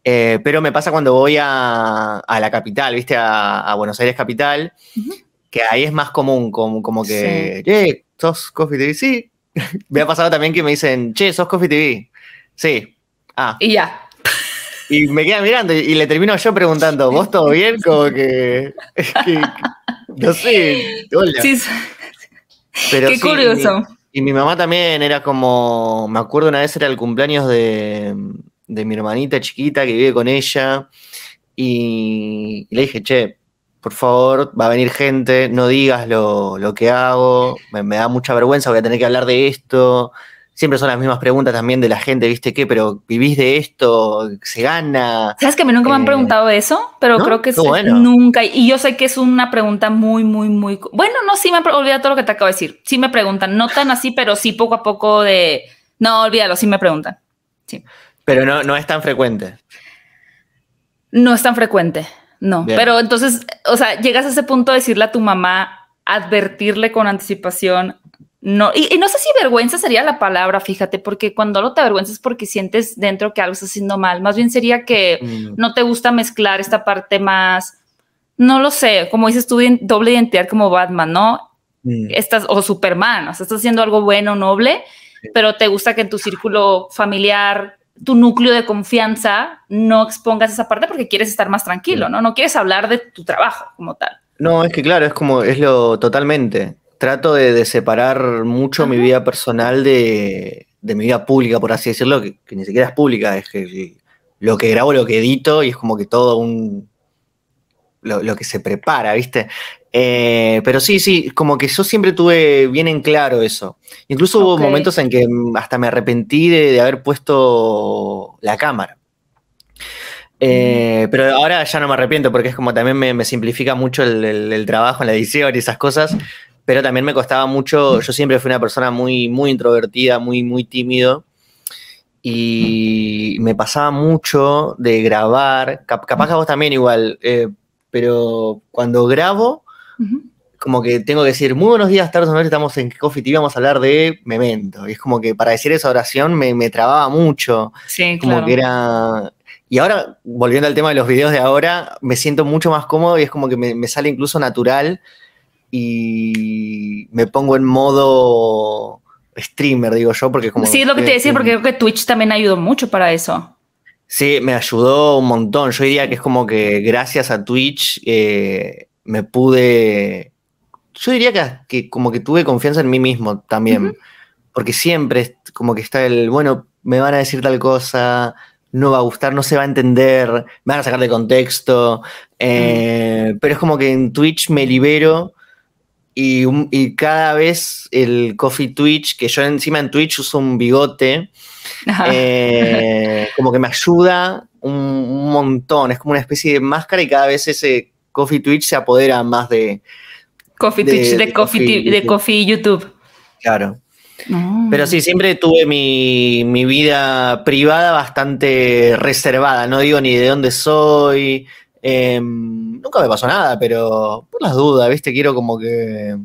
Eh, pero me pasa cuando voy a, la capital, ¿viste? A, Buenos Aires Capital que ahí es más común, como, que, sí. ¿sos Coffee TV? Sí. me ha pasado también que me dicen, che, ¿sos Coffee TV? Sí. Ah. Y ya. Y me queda mirando y, le termino yo preguntando, ¿vos todo bien? Como que, no sé, Sí, Pero Qué curioso. y mi mamá también era como, me acuerdo una vez era el cumpleaños de, de mi hermanita chiquita que vive con ella y le dije, che, por favor, va a venir gente, no digas lo, que hago, me, da mucha vergüenza, voy a tener que hablar de esto. Siempre son las mismas preguntas también de la gente, ¿viste qué? Pero vivís de esto, se gana. ¿Sabes que me nunca me han eh, preguntado eso? Pero creo que nunca. Y yo sé que es una pregunta muy, muy, muy. Bueno, no, sí me Olvida todo lo que te acabo de decir. Sí me preguntan, no tan así, pero sí poco a poco de. No, olvídalo, sí me preguntan. Sí. Pero no, no es tan frecuente. No es tan frecuente. No, pero entonces, o sea, llegas a ese punto de decirle a tu mamá, advertirle con anticipación, no, y, no sé si vergüenza sería la palabra, fíjate, porque cuando no te avergüenzas porque sientes dentro que algo está haciendo mal, más bien sería que mm. no te gusta mezclar esta parte más, no lo sé, como dices tú, doble identidad como Batman, ¿no? Mm. Estás, o Superman, o sea, estás haciendo algo bueno, noble, pero te gusta que en tu círculo familiar, tu núcleo de confianza no expongas esa parte porque quieres estar más tranquilo, ¿no? No quieres hablar de tu trabajo como tal. No, es que claro, es como, es lo totalmente. Trato de, separar mucho mi vida personal de, mi vida pública, por así decirlo, que, ni siquiera es pública, es que lo que grabo, lo que edito y es como que todo un, lo, que se prepara, ¿viste? Eh, pero sí, sí, como que yo siempre tuve bien en claro eso. Incluso hubo momentos en que mm, hasta me arrepentí de, haber puesto la cámara. Eh, mm. pero ahora ya no me arrepiento porque es como también me, simplifica mucho el, trabajo en la edición y esas cosas, pero también me costaba mucho, yo siempre fui una persona muy, muy introvertida, muy, muy tímido y me pasaba mucho de grabar, capaz que a vos también igual, eh, pero cuando grabo, como que tengo que decir, muy buenos días, tardes o estamos en Coffee TV, vamos a hablar de Memento. Y es como que para decir esa oración me, trababa mucho. Sí, como que era... Y ahora, volviendo al tema de los videos de ahora, me siento mucho más cómodo y es como que me, me sale incluso natural y me pongo en modo streamer, digo yo, porque como... Sí, es lo que te eh, decía, porque eh, creo que Twitch también ayudó mucho para eso. Sí, me ayudó un montón. Yo diría que es como que gracias a Twitch eh, me pude. Yo diría que, como que tuve confianza en mí mismo también. Porque siempre como que está el, bueno, me van a decir tal cosa, no va a gustar, no se va a entender, me van a sacar de contexto. Eh, mm. Pero es como que en Twitch me libero y, y, cada vez el coffee Twitch, que yo encima en Twitch uso un bigote eh, como que me ayuda un, montón. Es como una especie de máscara y cada vez ese Coffee Twitch se apodera más de. Coffee Twitch, de, coffee, YouTube. Claro. Mm. Pero sí, siempre tuve mi, vida privada bastante reservada. No digo ni de dónde soy. Em, nunca me pasó nada, pero por las dudas, ¿viste? Quiero como que.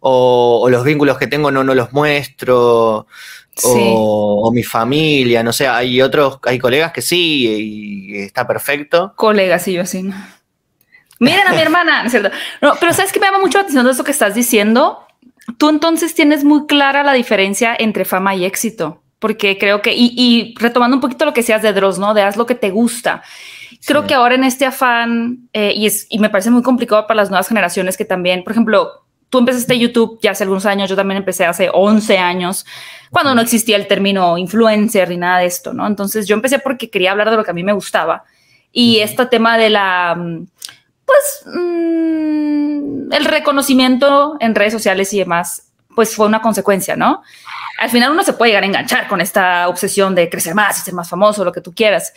O, los vínculos que tengo no los muestro. O, mi familia, no sé, hay otros, hay colegas que sí, y está perfecto. Colegas y yo sí. Miren a mi hermana, ¿no cierto? pero sabes que me llama mucho la atención de eso que estás diciendo. Tú entonces tienes muy clara la diferencia entre fama y éxito, porque creo que, y, retomando un poquito lo que seas de Dross, ¿no? De haz lo que te gusta. Creo que ahora en este afán, eh, y, y me parece muy complicado para las nuevas generaciones que también, por ejemplo, tú empezaste YouTube ya hace algunos años, yo también empecé hace 11 años, cuando no existía el término influencer ni nada de esto, ¿no? Entonces yo empecé porque quería hablar de lo que a mí me gustaba. Y este tema de la, mm, pues, mm, el reconocimiento en redes sociales y demás, pues fue una consecuencia, ¿no? Al final uno se puede llegar a enganchar con esta obsesión de crecer más y ser más famoso, lo que tú quieras.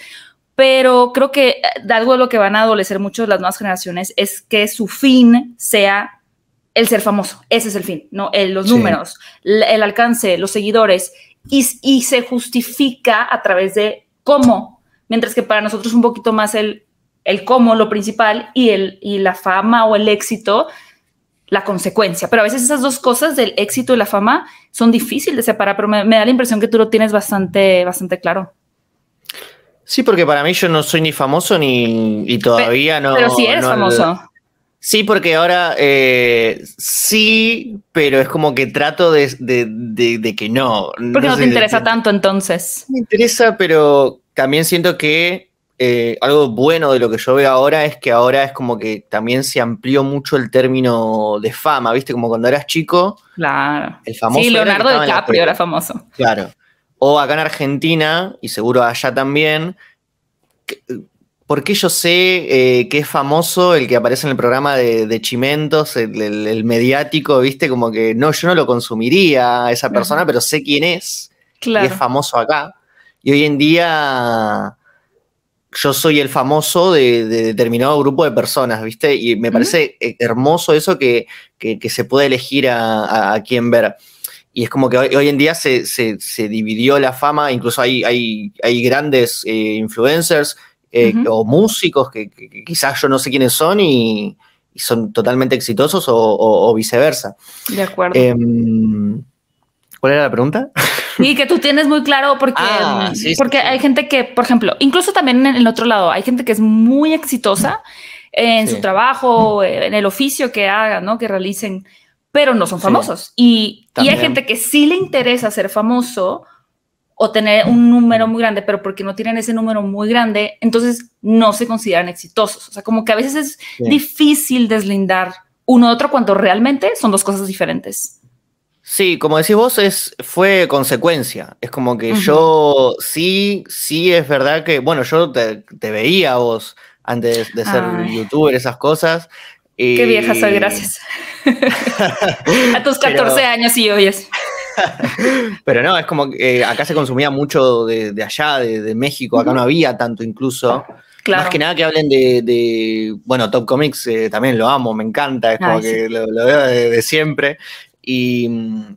Pero creo que eh, algo de lo que van a adolecer mucho las nuevas generaciones es que su fin sea el ser famoso, ese es el fin, ¿no? los números, el, alcance, los seguidores, y, se justifica a través de cómo, mientras que para nosotros un poquito más el, el cómo, lo principal, y, el, y la fama o el éxito, la consecuencia. Pero a veces esas dos cosas, del éxito y la fama, son difíciles de separar, pero me, da la impresión que tú lo tienes bastante, bastante claro. Sí, porque para mí yo no soy ni famoso ni todavía no. Pero sí eres famoso. Sí, porque ahora eh, sí, pero es como que trato de, que no. Porque no, no te interesa tanto entonces. Me interesa, pero también siento que eh, algo bueno de lo que yo veo ahora es que ahora es como que también se amplió mucho el término de fama, ¿viste? Como cuando eras chico. Claro. El famoso. Sí, Leonardo DiCaprio era famoso. Claro. O acá en Argentina, y seguro allá también, porque yo sé eh, que es famoso el que aparece en el programa de, Chimentos, el, mediático, viste, como que no, yo no lo consumiría a esa persona, pero sé quién es, claro. y es famoso acá. Y hoy en día yo soy el famoso de, determinado grupo de personas, viste, y me parece eh, hermoso eso que, que, se puede elegir a, a, quién ver y es como que hoy, en día se, se, dividió la fama, incluso hay, hay, hay grandes eh, influencers eh, o músicos que, quizás yo no sé quiénes son y, son totalmente exitosos o, viceversa. De acuerdo. Em, ¿Cuál era la pregunta? Y que tú tienes muy claro porque, ah, mm, porque hay gente que, por ejemplo, incluso también en el otro lado, hay gente que es muy exitosa en su trabajo, en el oficio que haga, ¿no? que realicen, pero no son famosos. Y, y, hay gente que sí le interesa ser famoso, o tener un número muy grande, pero porque no tienen ese número muy grande, entonces no se consideran exitosos. O sea, como que a veces es difícil deslindar uno de otro cuando realmente son dos cosas diferentes. Sí, como decís vos, es, fue consecuencia. Es como que yo sí, sí es verdad que, bueno, yo te, veía vos antes de ser youtuber, esas cosas. Qué vieja soy, gracias. a tus 14 años y hoy es. Pero no, es como que eh, acá se consumía mucho de, allá, de, México, acá no había tanto incluso. Claro. Más que nada que hablen de, bueno, Top Comics eh, también lo amo, me encanta, es como que lo, veo de, siempre. Y, mm,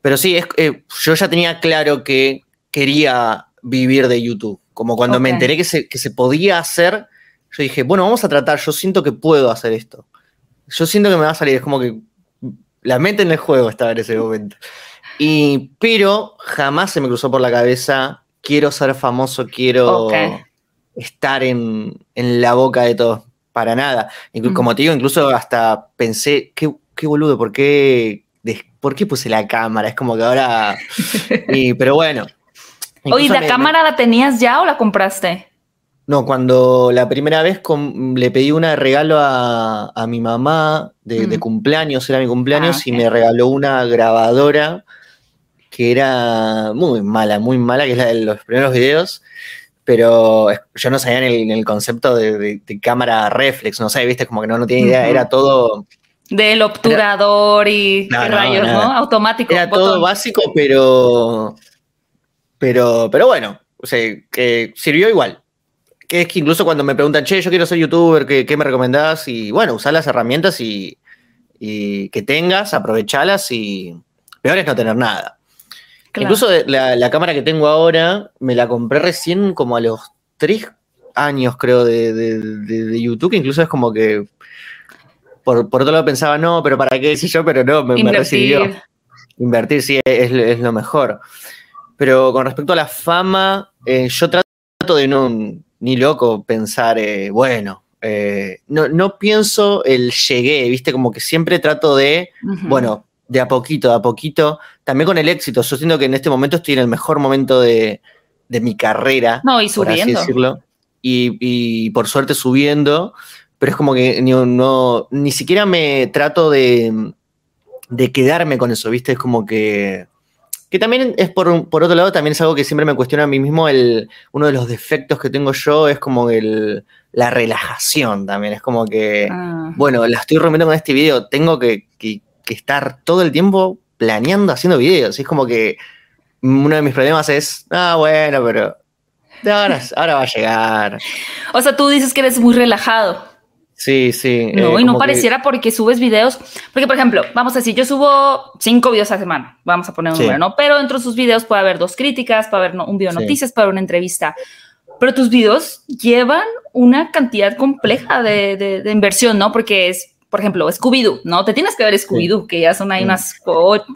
pero sí, es, eh, yo ya tenía claro que quería vivir de YouTube. Como cuando me enteré que se, podía hacer, yo dije, bueno, vamos a tratar, yo siento que puedo hacer esto. Yo siento que me va a salir, es como que mm, la mente en el juego estaba en ese momento. Y, pero jamás se me cruzó por la cabeza, quiero ser famoso, quiero estar en, la boca de todos, para nada. Como te digo, incluso hasta pensé, qué, qué boludo, ¿por qué, puse la cámara? Es como que ahora... pero bueno. Oye, ¿la cámara la tenías ya o la compraste? No, cuando la primera vez le pedí una de regalo a, mi mamá de, cumpleaños, era mi cumpleaños, ah, y me regaló una grabadora que era muy mala, muy mala, que es la de los primeros videos, pero yo no sabía en el, concepto de, cámara reflex, no sé, viste, como que no, no tenía idea, era todo... Del obturador y rayos, no, Automático. Era todo básico, pero... Pero, pero bueno, o sea, que sirvió igual. Que es que incluso cuando me preguntan, che, yo quiero ser youtuber, ¿qué, me recomendás? Y bueno, usar las herramientas y, que tengas, aprovechalas y peor es no tener nada. Incluso la, cámara que tengo ahora me la compré recién como a los tres años, creo, de, YouTube, incluso es como que. Por, por otro lado pensaba, no, pero ¿para qué? decir yo, pero no, me, me recibió. Invertir, sí, es, lo mejor. Pero con respecto a la fama, eh, yo trato de no, ni loco, pensar, eh, bueno, eh, no, pienso el llegué, viste, como que siempre trato de, bueno, de a poquito, de a poquito, también con el éxito. Yo siento que en este momento estoy en el mejor momento de, de mi carrera. No, y subiendo. Por así decirlo. Y, por suerte subiendo, pero es como que ni, no, ni siquiera me trato de, quedarme con eso, ¿viste? Es como que... Que también es por, por otro lado, también es algo que siempre me cuestiona a mí mismo. El, uno de los defectos que tengo yo es como el, la relajación también. Es como que, ah. bueno, la estoy rompiendo con este video, tengo que, que estar todo el tiempo planeando, haciendo videos. es como que uno de mis problemas es, ah, bueno, pero ahora, va a llegar. O sea, tú dices que eres muy relajado. Sí, sí. No, eh, y no pareciera porque subes videos. Porque, por ejemplo, vamos a decir, yo subo cinco videos a semana, vamos a poner un número, ¿no? Pero de sus videos puede haber dos críticas, puede haber un video noticias, puede haber una entrevista. Pero tus videos llevan una cantidad compleja de, de inversión, ¿no? Porque es por ejemplo, Scooby-Doo, ¿no? Te tienes que ver Scooby-Doo, que ya son ahí unas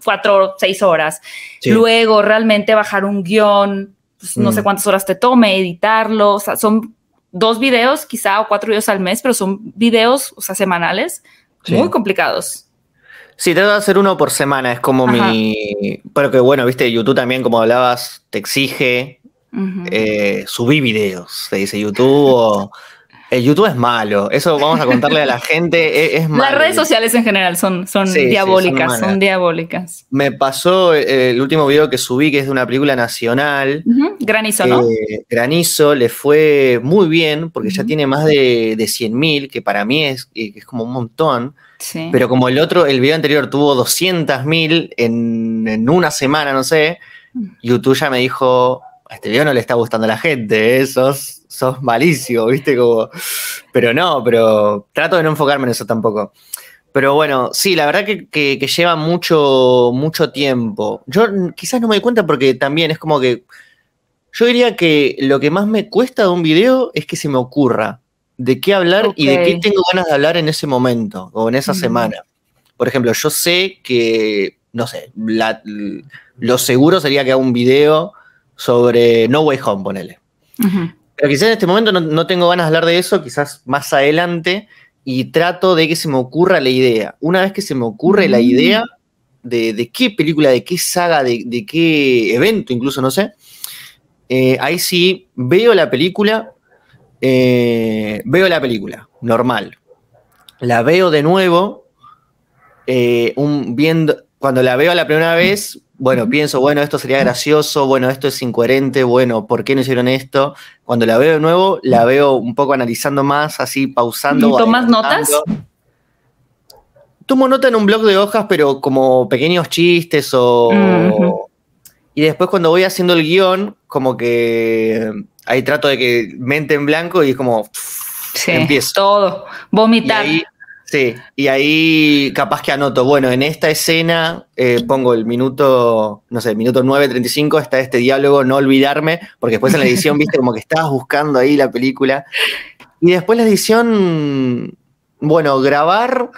cuatro, seis horas. Luego, realmente bajar un guión, pues, no mm. sé cuántas horas te tome, editarlo, o sea, son dos videos quizá o cuatro videos al mes, pero son videos, o sea, semanales, muy complicados. Sí, tengo que hacer uno por semana, es como mi... Pero que bueno, viste, YouTube también, como hablabas, te exige eh, subir videos, te dice YouTube o... El eh, YouTube es malo, eso vamos a contarle a la gente, e-, es, Las redes sociales en general son, son diabólicas, son, diabólicas. Me pasó eh, el último video que subí, que es de una película nacional. Granizo, ¿no? Eh, Granizo, le fue muy bien, porque ya tiene más de, de 100.000, que para mí es, como un montón. Pero como el otro, el video anterior tuvo 200.000 en, en una semana, no sé, mm. YouTube ya me dijo, este video no le está gustando a la gente, ¿eh? sos, malísimo, ¿viste? pero no, pero trato de no enfocarme en eso tampoco. Pero bueno, sí, la verdad que, lleva mucho, mucho tiempo. Yo quizás no me doy cuenta porque también es como que. Yo diría que lo que más me cuesta de un video es que se me ocurra de qué hablar y de qué tengo ganas de hablar en ese momento o en esa semana. Por ejemplo, yo sé que, no sé, lo seguro sería que haga un video sobre No Way Home, ponele. Pero quizás en este momento no, tengo ganas de hablar de eso, quizás más adelante, y trato de que se me ocurra la idea. Una vez que se me ocurre la mm. idea de, qué película, de qué saga, de, qué evento, incluso, no sé, eh, ahí sí veo la película, eh, veo la película, normal. La veo de nuevo, eh, un, viendo, cuando la veo la primera vez, bueno, pienso, bueno, esto sería gracioso, bueno, esto es incoherente, bueno, ¿por qué no hicieron esto? Cuando la veo de nuevo, la veo un poco analizando más, así pausando. ¿Y tomas notas? Tomo nota en un blog de hojas, pero como pequeños chistes o... Y después cuando voy haciendo el guión, como que ahí trato de que mente en blanco y es como... sí, todo, vomitar. Sí, y ahí capaz que anoto, bueno, en esta escena eh, pongo el minuto, no sé, minuto 9.35, está este diálogo, no olvidarme, porque después en la edición, viste, como que estabas buscando ahí la película. Y después la edición, bueno, grabar.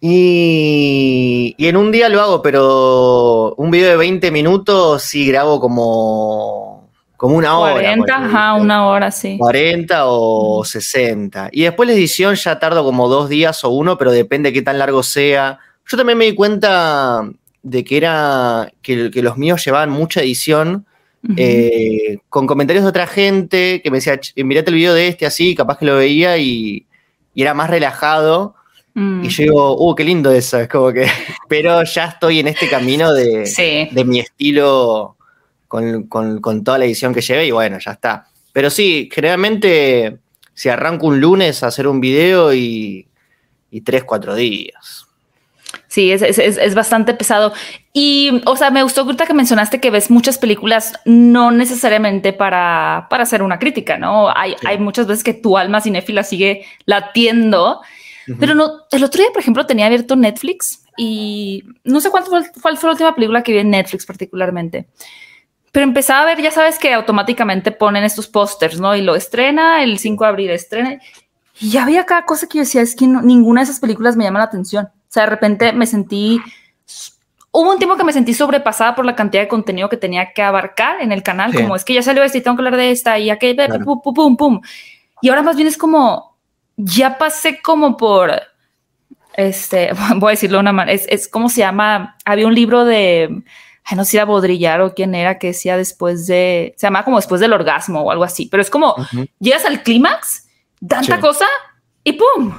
Y, y en un día lo hago, pero un video de 20 minutos sí grabo como como una hora. 40, a una hora, sí. 40 o 60. Y después la edición ya tardo como dos días o uno, pero depende de qué tan largo sea. Yo también me di cuenta de que era que, los míos llevaban mucha edición. Eh, con comentarios de otra gente que me decía, eh, mirate el video de este así, capaz que lo veía y, era más relajado. Mm. Y yo digo, uh, qué lindo eso, es como que, pero ya estoy en este camino de, de mi estilo con, toda la edición que llevé y bueno, ya está. Pero sí, generalmente si arranco un lunes a hacer un video y, tres, cuatro días. Sí, es, es, es, bastante pesado. Y, o sea, me gustó ahorita que mencionaste que ves muchas películas no necesariamente para, para hacer una crítica, ¿no? Hay, hay muchas veces que tu alma cinéfila sigue latiendo. Pero no, el otro día, por ejemplo, tenía abierto Netflix y no sé cuánto fue, cuál fue la última película que vi en Netflix particularmente pero empezaba a ver, ya sabes que automáticamente ponen estos pósters, ¿no? Y lo estrena, el 5 de abril estrena, y ya había cada cosa que yo decía, es que ninguna de esas películas me llama la atención. O sea, de repente me sentí, hubo un tiempo que me sentí sobrepasada por la cantidad de contenido que tenía que abarcar en el canal, como es que ya salió este y tengo que hablar de esta y aquel, pum, pum, pum, pum. Y ahora más bien es como, ya pasé como por, este, voy a decirlo de una manera, es, es como se llama, había un libro de no sé si era Bodrillar o quién era que decía después de, se llamaba como después del orgasmo o algo así, pero es como, llegas al clímax, tanta cosa y ¡pum!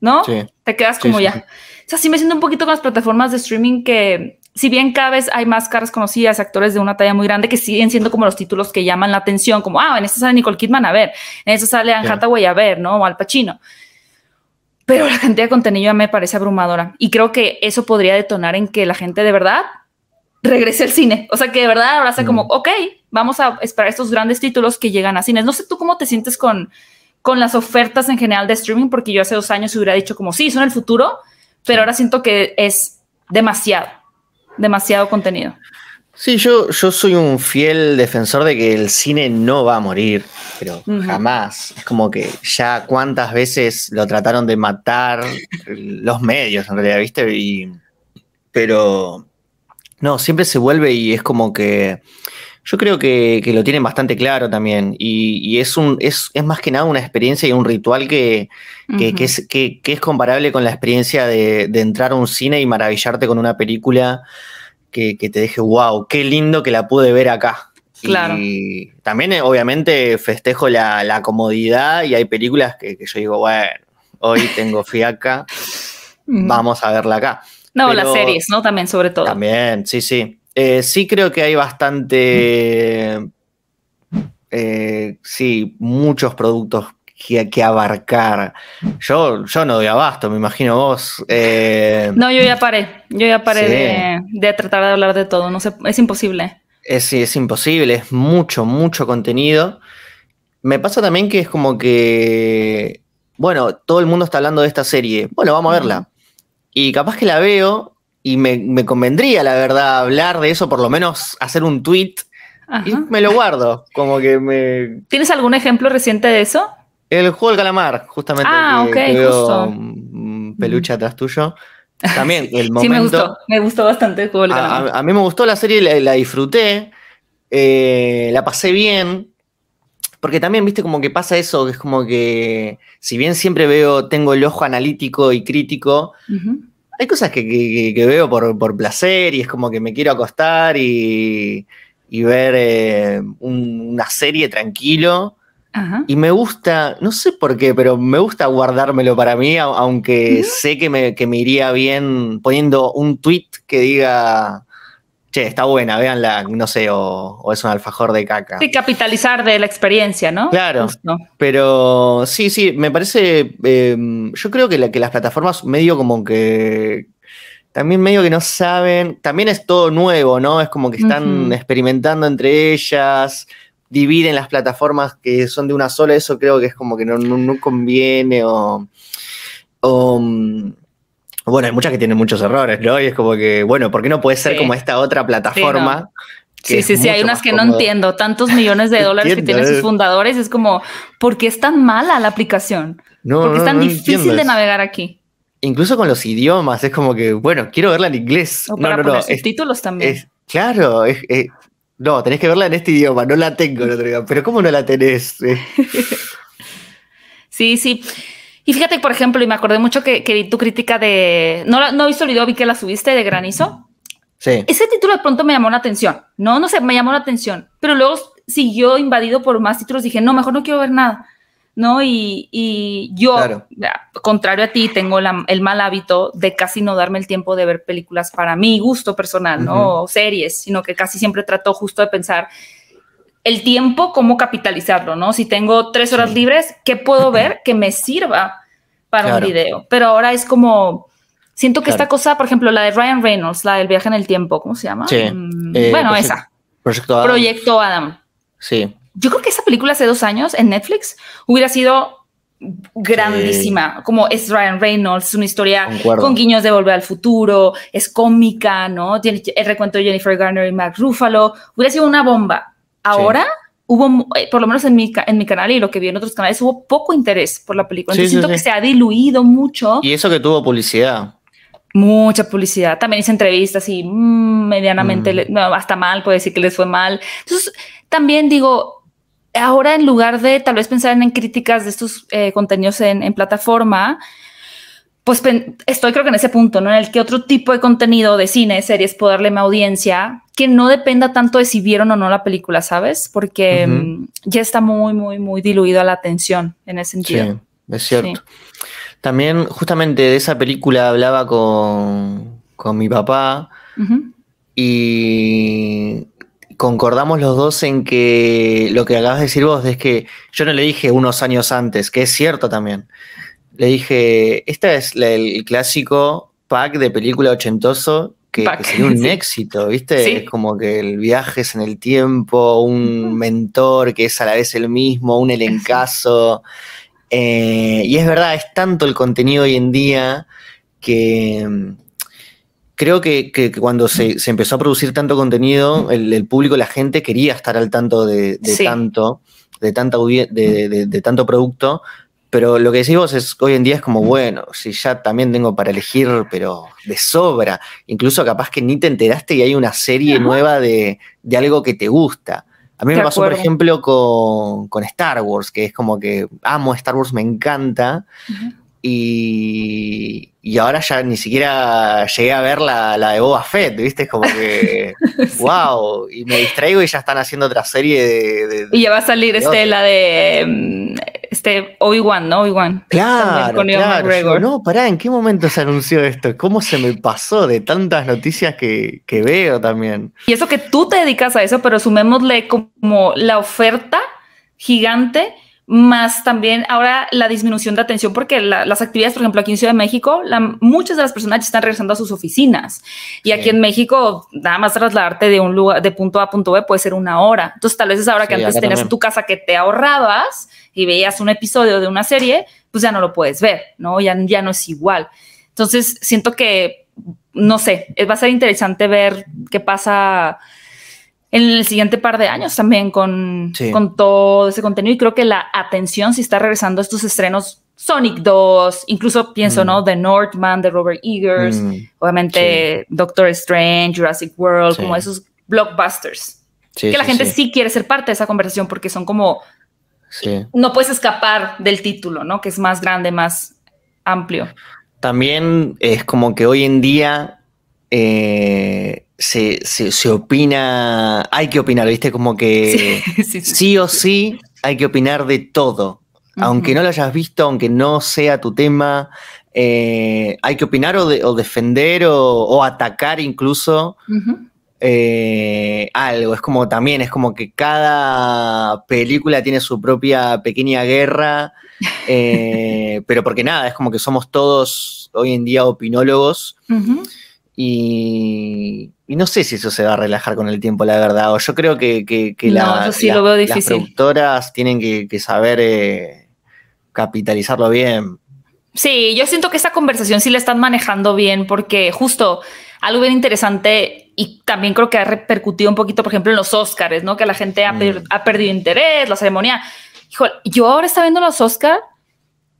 ¿No? Te quedas como ya. O sea, sí me siento un poquito con las plataformas de streaming que, si bien cada vez hay más caras conocidas, actores de una talla muy grande que siguen siendo como los títulos que llaman la atención, como, ah, en esta sale Nicole Kidman, a ver, en eso este sale Anne Hathaway, a ver, ¿no? O Al Pacino. Pero la cantidad de contenido ya me parece abrumadora y creo que eso podría detonar en que la gente de verdad regrese al cine. O sea que de verdad ahora sea como, ok, vamos a esperar estos grandes títulos que llegan a cines. No sé tú cómo te sientes con, con las ofertas en general de streaming, porque yo hace dos años hubiera dicho como, sí, son el futuro, pero ahora siento que es demasiado, demasiado contenido. Sí, yo, yo soy un fiel defensor de que el cine no va a morir, pero jamás. Es como que ya cuántas veces lo trataron de matar los medios, en realidad, ¿viste? Y, pero no, siempre se vuelve y es como que. Yo creo que, lo tienen bastante claro también. Y, es, un, es, más que nada una experiencia y un ritual que, que, es, comparable con la experiencia de, entrar a un cine y maravillarte con una película que, te deje, wow, qué lindo que la pude ver acá. Claro. Y también, eh, obviamente, festejo la, comodidad y hay películas que, que yo digo, bueno, hoy tengo fiaca, mm. vamos a verla acá. No, las series, ¿no? También, sobre todo. También, sí, sí. Eh, sí creo que hay bastante, eh, sí, muchos productos que, que, abarcar. Yo, yo no doy abasto, me imagino vos. Eh, no, yo ya paré, yo ya paré de, tratar de hablar de todo, no es imposible. sí, es imposible, es mucho, mucho contenido. Me pasa también que es como que, bueno, todo el mundo está hablando de esta serie, bueno, vamos a verla. Y capaz que la veo y me, convendría, la verdad, hablar de eso, por lo menos hacer un tweet y me lo guardo. Como que me. ¿Tienes algún ejemplo reciente de eso? El juego del calamar, justamente. Ah, ok, justo. Mm, mm. atrás tuyo. También el momento. sí, me gustó, me gustó bastante el juego del calamar. A, mí me gustó la serie, la, disfruté, eh, la pasé bien. Porque también, viste, como que pasa eso, que es como que, si bien siempre veo, tengo el ojo analítico y crítico, hay cosas que, veo por, placer y es como que me quiero acostar y, ver eh, una serie tranquilo. Y me gusta, no sé por qué, pero me gusta guardármelo para mí, aunque sé que me, que me, iría bien poniendo un tweet que diga che, está buena, veanla, no sé, o, es un alfajor de caca. Sí, capitalizar de la experiencia, ¿no? Claro. Pero sí, sí, me parece, em, yo creo que, las plataformas medio como que... También medio que no saben, también es todo nuevo, ¿no? Es como que están experimentando entre ellas, dividen las plataformas que son de una sola, eso creo que es como que no, conviene o, o mm, bueno, hay muchas que tienen muchos errores, ¿no? Y es como que, bueno, ¿por qué no puede ser como esta otra plataforma? Sí, sí, sí, hay unas que no entiendo. Tantos millones de dólares que tienen sus ¿eh? fundadores. Es como, ¿por qué es tan mala la aplicación? No, es tan difícil de navegar aquí? Incluso con los idiomas, es como que, bueno, quiero verla en inglés. O para no, no. Subtítulos también. claro, no, tenés que verla en este idioma. No la tengo en otro idioma. Pero ¿cómo no la tenés? sí, sí. Y fíjate, por ejemplo, y me acordé mucho que, vi tu crítica de. No, no vi video, vi que la subiste de granizo. Sí. Ese título de pronto me llamó la atención. No, no sé, me llamó la atención. Pero luego siguió invadido por más títulos. Dije, no, mejor no quiero ver nada. ¿No? Y, yo, contrario a ti, tengo el mal hábito de casi no darme el tiempo de ver películas para mi gusto personal, ¿no? series, sino que casi siempre trato justo de pensar el tiempo, cómo capitalizarlo, ¿no? Si tengo tres horas libres, ¿qué puedo ver que me sirva para un video? Pero ahora es como, siento que esta cosa, por ejemplo, la de Ryan Reynolds, la del viaje en el tiempo, ¿cómo se llama? Mm, eh, bueno, esa. Proyecto Adam. Sí. Yo creo que esa película hace dos años en Netflix hubiera sido grandísima, como es Ryan Reynolds, una historia con guiños de Volver al Futuro, es cómica, ¿no? Tiene el recuento de Jennifer Garner y Mark Ruffalo, hubiera sido una bomba, Ahora hubo, eh, por lo menos en mi, en mi canal y lo que vi en otros canales, hubo poco interés por la película. siento que se ha diluido mucho. Y eso que tuvo publicidad. Mucha publicidad. También hice entrevistas y mm, medianamente, mm. hasta mal, puede decir que les fue mal. Entonces, también digo, ahora en lugar de tal vez pensar en, críticas de estos eh, contenidos en, en plataforma, pues estoy creo que en ese punto, ¿no? En el que otro tipo de contenido de cine, series, puedo darle a mi audiencia que no dependa tanto de si vieron o no la película, ¿sabes? Porque mm, ya está muy, muy, muy diluida la atención en ese sentido. Sí, es cierto. También justamente de esa película hablaba con, con mi papá y concordamos los dos en que lo que acabas de decir vos es que yo no le dije unos años antes, que es cierto también le dije, esta es el clásico pack de película ochentoso que, que sería un éxito, ¿viste? Es como que el viaje es en el tiempo, un mentor que es a la vez el mismo, un elencazo. Eh, y es verdad, es tanto el contenido hoy en día que mm, creo que, cuando se, empezó a producir tanto contenido, el, público, la gente quería estar al tanto de, tanto, de, tanta de, tanto producto, pero lo que decís vos es, hoy en día es como, bueno, si ya también tengo para elegir, pero de sobra. Incluso capaz que ni te enteraste y hay una serie nueva de, algo que te gusta. A mí me pasó, por ejemplo, con, Star Wars, que es como que amo Star Wars, me encanta. Y, ahora ya ni siquiera llegué a ver la, de Boba Fett, ¿viste? como que, wow, y me distraigo y ya están haciendo otra serie de... y ya va a salir este, la de mm, este Obi-Wan, ¿no? Obi-Wan. Claro, claro. no, pará, ¿en qué momento se anunció esto? ¿Cómo se me pasó de tantas noticias que, que veo también? Y eso que tú te dedicas a eso, pero sumémosle como la oferta gigante más también ahora la disminución de atención, porque las actividades, por ejemplo, aquí en Ciudad de México, la, muchas de las personas ya están regresando a sus oficinas. Y aquí en México, nada más trasladarte de un lugar, de punto A a punto B puede ser una hora. Entonces, tal vez es ahora que antes tenías en tu casa que te ahorrabas y veías un episodio de una serie, pues ya no lo puedes ver, ¿no? Ya, ya no es igual. Entonces, siento que, no sé, va a ser interesante ver qué pasa en el siguiente par de años también con, con todo ese contenido. Y creo que la atención si está regresando a estos estrenos Sonic 2, incluso pienso, mm. ¿no? The Northman, de Robert Eagers, mm. obviamente Doctor Strange, Jurassic World, como esos blockbusters. que la gente sí. quiere ser parte de esa conversación porque son como... No puedes escapar del título, ¿no? Que es más grande, más amplio. También es como que hoy en día eh, se, opina, hay que opinar, ¿viste? Como que sí, o sí hay que opinar de todo. Aunque no lo hayas visto, aunque no sea tu tema, eh, hay que opinar o, defender o, atacar incluso eh, algo. Es como también, es como que cada película tiene su propia pequeña guerra, eh, pero porque nada, es como que somos todos hoy en día opinólogos. Y, no sé si eso se va a relajar con el tiempo, la verdad. O yo creo que, las productoras tienen que, saber eh, capitalizarlo bien. Sí, yo siento que esa conversación sí la están manejando bien, porque justo algo bien interesante y también creo que ha repercutido un poquito, por ejemplo, en los Oscars, ¿no? Que la gente mm. ha, perdido interés, la ceremonia. Híjole, yo ahora está viendo los Oscars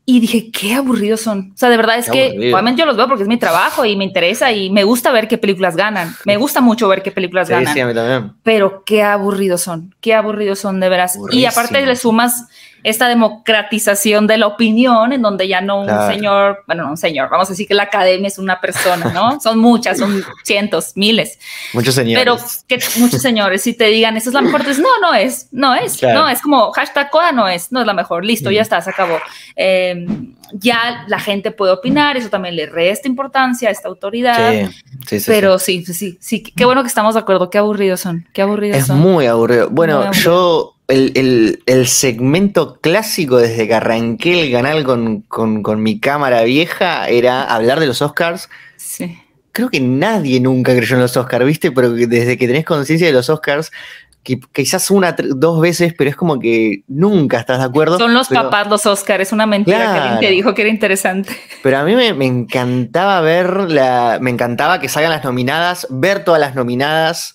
y dije, qué aburridos son. O sea, de verdad es que obviamente yo los veo porque es mi trabajo y me interesa y me gusta ver qué películas ganan. Me gusta mucho ver qué películas ganan. Sí, a mí también. Pero qué aburridos son. Qué aburridos son, de veras. Y aparte le sumas esta democratización de la opinión, en donde ya no un señor, bueno, no un señor, vamos a decir que la academia es una persona, ¿no? Son muchas, son cientos, miles. Muchos señores. Pero que muchos señores, si te digan, esa es la mejor, pues, no, no es, no es, no, es como hashtag coda no es, no es la mejor, listo, ya mm. está, se acabó. Em, ya la gente puede opinar, eso también le resta importancia a esta autoridad. Sí, sí, sí pero sí. sí, sí, qué bueno que estamos de acuerdo, qué aburridos son, qué aburridos son. Es muy aburrido. Bueno, yo el, el, segmento clásico desde que arranqué el canal con, mi cámara vieja era hablar de los Oscars. Creo que nadie nunca creyó en los Oscars, ¿viste? Pero desde que tenés conciencia de los Oscars, que quizás una, dos veces, pero es como que nunca estás de acuerdo. Son los papás los Oscar, es una mentira que alguien te dijo que era interesante. Pero a mí me, encantaba ver, la, me encantaba que salgan las nominadas, ver todas las nominadas,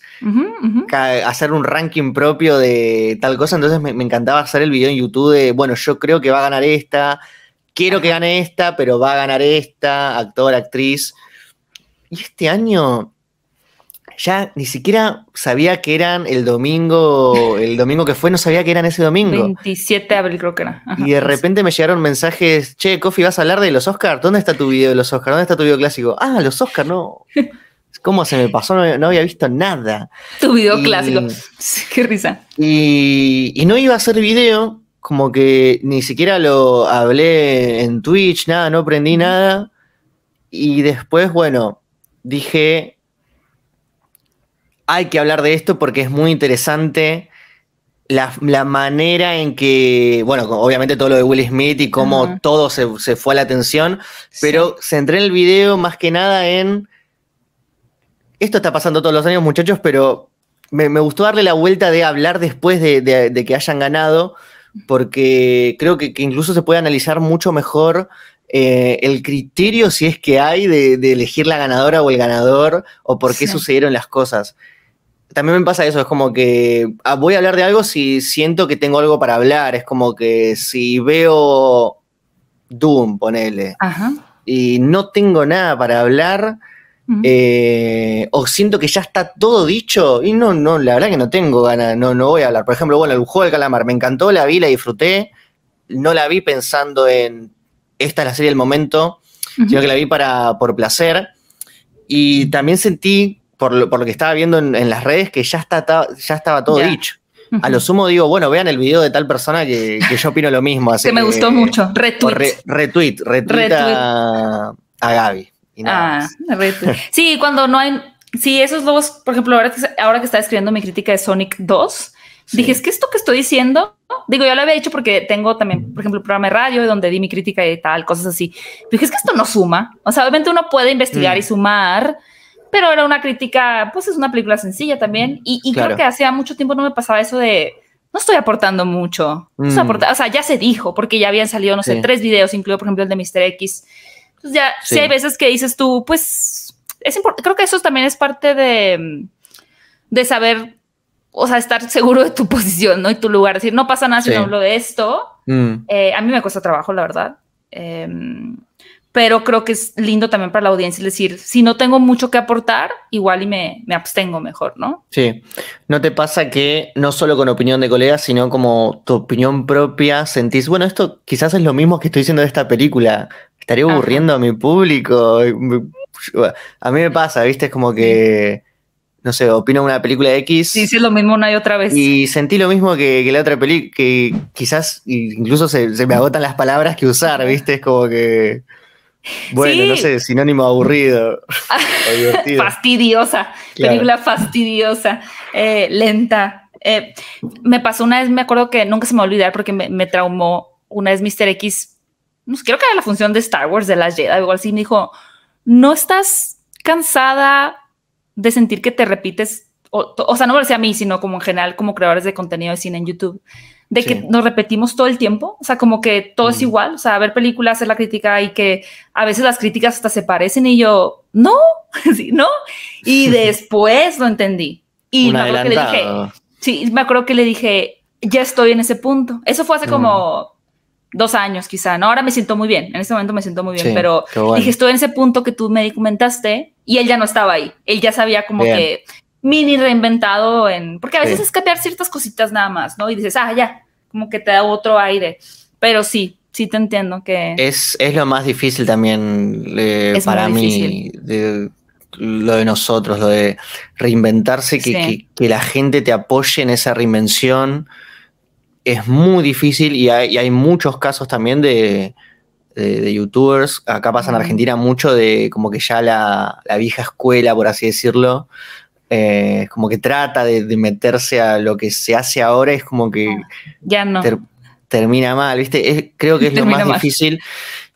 hacer un ranking propio de tal cosa, entonces me, encantaba hacer el video en YouTube de, bueno, yo creo que va a ganar esta, quiero que gane esta, pero va a ganar esta, actor, actriz. Y este año ya ni siquiera sabía que eran el domingo, el domingo que fue, no sabía que eran ese domingo. 27 de abril creo que era. Y de repente me llegaron mensajes, che, Coffee, ¿vas a hablar de los Oscars? ¿Dónde está tu video de los Oscars? ¿Dónde está tu video clásico? Ah, los Oscars, no. ¿Cómo se me pasó? No, había visto nada. Tu video clásico. Qué risa. Y, y no iba a hacer video, como que ni siquiera lo hablé en Twitch, nada, no aprendí nada. Y después, bueno, dije, hay que hablar de esto porque es muy interesante la, manera en que, bueno, obviamente todo lo de Will Smith y cómo todo se, fue a la atención, pero centré centré el video más que nada en... Esto está pasando todos los años, muchachos, pero me, gustó darle la vuelta de hablar después de, que hayan ganado, porque creo que, incluso se puede analizar mucho mejor eh, el criterio, si es que hay, de, elegir la ganadora o el ganador, o por qué sucedieron las cosas también me pasa eso, es como que ah, voy a hablar de algo si siento que tengo algo para hablar, es como que si veo Doom, ponele, y no tengo nada para hablar, eh, o siento que ya está todo dicho, y no, no, la verdad que no tengo ganas, no, no voy a hablar. Por ejemplo, bueno, el juego del calamar, me encantó, la vi, la disfruté, no la vi pensando en esta es la serie del momento, sino que la vi para, por placer, y también sentí por lo, que estaba viendo en, las redes, que ya, está, ya estaba todo dicho. A lo sumo digo, bueno, vean el video de tal persona que, yo opino lo mismo. que me gustó mucho. Retweet. retweet, retweet, A, Gaby. ah, Retweet. Sí, cuando no hay. Sí, esos lobos, por ejemplo, ahora que, ahora estaba escribiendo mi crítica de Sonic 2, dije, es que esto que estoy diciendo, digo, yo lo había dicho porque tengo también, por ejemplo, el programa de radio donde di mi crítica y tal, cosas así. dije, es que esto no suma. O sea, obviamente uno puede investigar mm. y sumar, pero era una crítica, pues es una película sencilla también. Y, creo que hacía mucho tiempo no me pasaba eso de, no estoy aportando mucho. Mm. o sea, ya se dijo, porque ya habían salido, no sé, tres videos, incluido, por ejemplo, el de Mr. X. Entonces ya, sí. si hay veces que dices tú, pues, es creo que eso también es parte de, de saber, o sea, estar seguro de tu posición, ¿no? Y tu lugar, decir, no pasa nada si no hablo de esto. Mm. Eh, a mí me cuesta trabajo, la verdad. Eh, pero creo que es lindo también para la audiencia decir, si no tengo mucho que aportar, igual y me, abstengo mejor, ¿no? Sí, ¿no te pasa que no solo con opinión de colegas, sino como tu opinión propia, sentís, bueno, esto quizás es lo mismo que estoy diciendo de esta película, estaría aburriendo a mi público? A mí me pasa, ¿viste? Es como que... No sé, opino una película X. Sí, sí, lo mismo una y otra vez. Y sentí lo mismo que, la otra película, que quizás incluso se, se me agotan las palabras que usar, ¿viste? Es como que... Bueno, no sé, sinónimo aburrido. Ah, fastidiosa, película fastidiosa, eh, lenta. Eh, me pasó una vez, me acuerdo que nunca se me va a olvidar porque me, traumó una vez Mr. X, no creo que era la función de Star Wars, de las Jedi, algo así, me dijo, ¿no estás cansada de sentir que te repites? O, sea, no me lo decía a mí, sino como en general, como creadores de contenido de cine en YouTube de que nos repetimos todo el tiempo, o sea, como que todo es igual, o sea, ver películas, hacer la crítica y que a veces las críticas hasta se parecen y yo, no, no. Y después lo entendí. Y me acuerdo que le dije, sí, me acuerdo que le dije, ya estoy en ese punto. Eso fue hace como mm. dos años quizá, ¿no? Ahora me siento muy bien, en este momento me siento muy bien, pero dije, estoy en ese punto que tú me documentaste y él ya no estaba ahí, él ya sabía como que mini reinventado en, porque a veces es cambiar ciertas cositas nada más, ¿no? Y dices, ah, ya, como que te da otro aire, pero sí, sí te entiendo que... Es, lo más difícil también eh, para mí, lo de nosotros, lo de reinventarse, que, la gente te apoye en esa reinvención, es muy difícil y hay, muchos casos también de... De, youtubers. Acá pasa en Argentina mucho de como que ya la, la vieja escuela, por así decirlo, eh, como que trata de, meterse a lo que se hace ahora, es como que ah, termina mal, ¿viste? creo que es lo más difícil.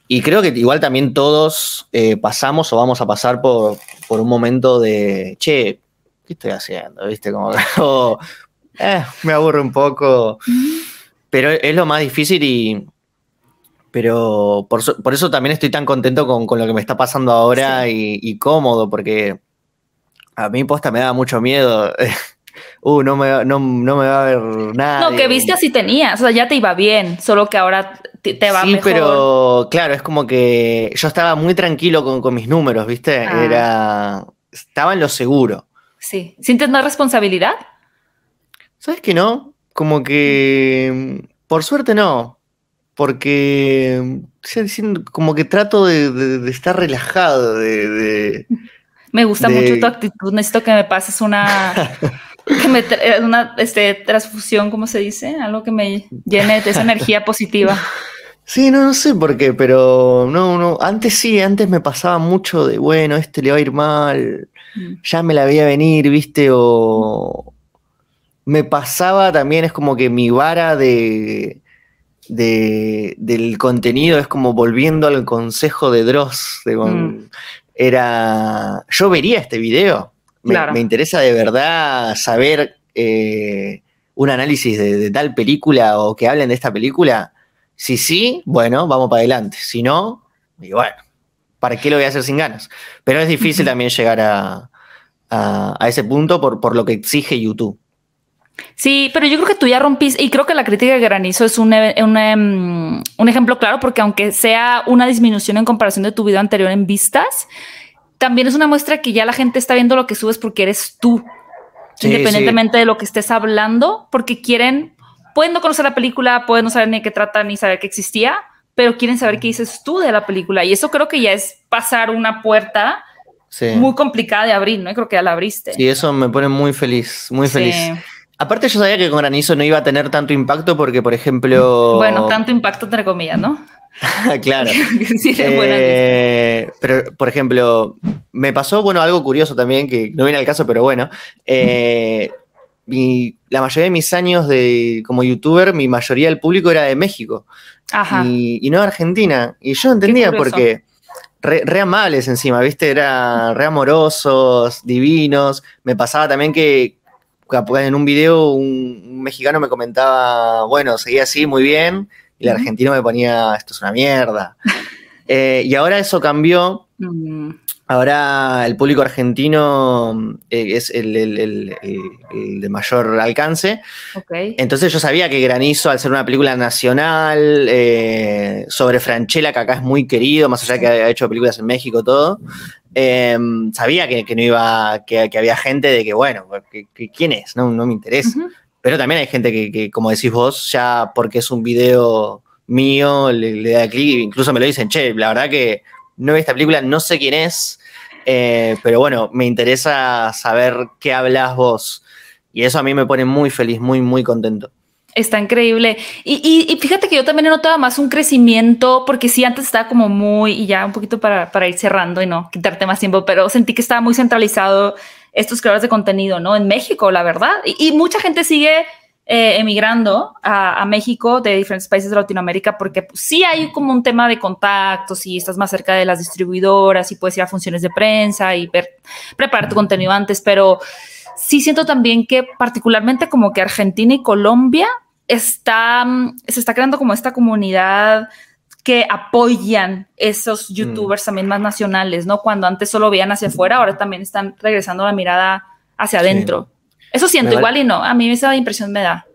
Y creo que igual también todos eh, pasamos o vamos a pasar por, un momento de, che, ¿qué estoy haciendo? ¿Viste? Como, eh, me aburro un poco. Pero es lo más difícil y... Pero por, eso también estoy tan contento con, lo que me está pasando ahora y cómodo, porque a mí posta me daba mucho miedo. uh, no me, va a ver nada. No, que viste así tenías, o sea, ya te iba bien, solo que ahora te, va mejor. Sí, pero claro, es como que yo estaba muy tranquilo con, mis números, ¿viste? Ah. Era. Estaba en lo seguro. Sí. ¿Sientes más responsabilidad? ¿Sabes que no? Como que. Por suerte no. Porque. Como que trato de, estar relajado, de me gusta mucho tu actitud. Necesito que me pases una, eh, una este, transfusión, ¿cómo se dice? Algo que me llene de esa energía positiva. Sí, no, sé por qué, pero no, no. Antes sí, antes me pasaba mucho de, bueno, este le va a ir mal, mm. ya me la veía venir, viste, o. Me pasaba también, es como que mi vara de, del contenido es como volviendo al consejo de Dross, de con, mm era, yo vería este video. Me, interesa de verdad saber eh, un análisis de, tal película o que hablen de esta película. Si sí, bueno, vamos para adelante. Si no, igual bueno, ¿para qué lo voy a hacer sin ganas? Pero es difícil también llegar a, ese punto por lo que exige YouTube. Sí, pero yo creo que tú ya rompiste, y creo que la crítica de granizo es un, em, un, ejemplo claro, porque aunque sea una disminución en comparación de tu vida anterior en vistas, también es una muestra que ya la gente está viendo lo que subes porque eres tú, independientemente de lo que estés hablando, porque quieren, pueden no conocer la película, pueden no saber ni qué trata, ni saber que existía, pero quieren saber qué dices tú de la película. Y eso creo que ya es pasar una puerta. Muy complicada de abrir, ¿no? creo que ya la abriste. Y eso me pone muy feliz, muy feliz. Aparte yo sabía que con granizo no iba a tener tanto impacto porque, por ejemplo... Bueno, tanto impacto entre comillas, ¿no? claro. sí, eh, pero, por ejemplo, me pasó, bueno, algo curioso también, que no viene al caso, pero bueno. Eh, la mayoría de mis años de, como youtuber, mi mayoría del público era de México. Ajá. Y, no de Argentina. Y yo entendía por qué. Re, re, encima, ¿viste? Era re amorosos, divinos. Me pasaba también que pues, en un video un, mexicano me comentaba, bueno, seguía así, muy bien, y el argentino me ponía, esto es una mierda. Eh, y ahora eso cambió. Mm. Ahora el público argentino eh, es el, de mayor alcance. Entonces yo sabía que Granizo, al ser una película nacional, eh, sobre Franchella, que acá es muy querido, más allá de que ha hecho películas en México, todo, em, sabía que, no iba, que, había gente de que, bueno, ¿quién es? No, no me interesa. Pero también hay gente que, como decís vos, ya porque es un video mío, le, da clic, incluso me lo dicen, che, la verdad que no vi esta película, no sé quién es, eh, pero bueno, me interesa saber qué hablas vos. Y eso a mí me pone muy feliz, muy, muy contento. Está increíble. Y, y, fíjate que yo también he notado más un crecimiento, porque sí, antes estaba como muy, y ya un poquito para, para ir cerrando y no quitarte más tiempo, pero sentí que estaba muy centralizado estos creadores de contenido, ¿no? En México, la verdad. Y, y mucha gente sigue eh, emigrando a, México de diferentes países de Latinoamérica, porque pues, sí hay como un tema de contactos y estás más cerca de las distribuidoras y puedes ir a funciones de prensa y preparar tu contenido antes, pero sí siento también que particularmente como que Argentina y Colombia mm, se está creando como esta comunidad que apoyan esos mm. youtubers también más nacionales, ¿no? Cuando antes solo veían hacia afuera, ahora también están regresando la mirada hacia adentro. Eso siento igual y no. A mí esa impresión me da.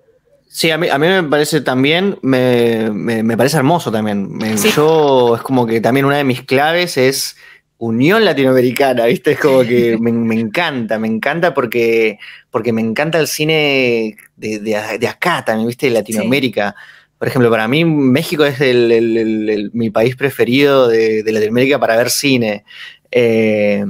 Sí, a mí, me parece también, me, parece hermoso también. Yo es como que también una de mis claves es unión latinoamericana, ¿viste? Es como que me, encanta, me encanta porque, porque me encanta el cine de, acá también, ¿viste? De Latinoamérica. Por ejemplo, para mí México es el, mi país preferido de, de, Latinoamérica para ver cine. Eh,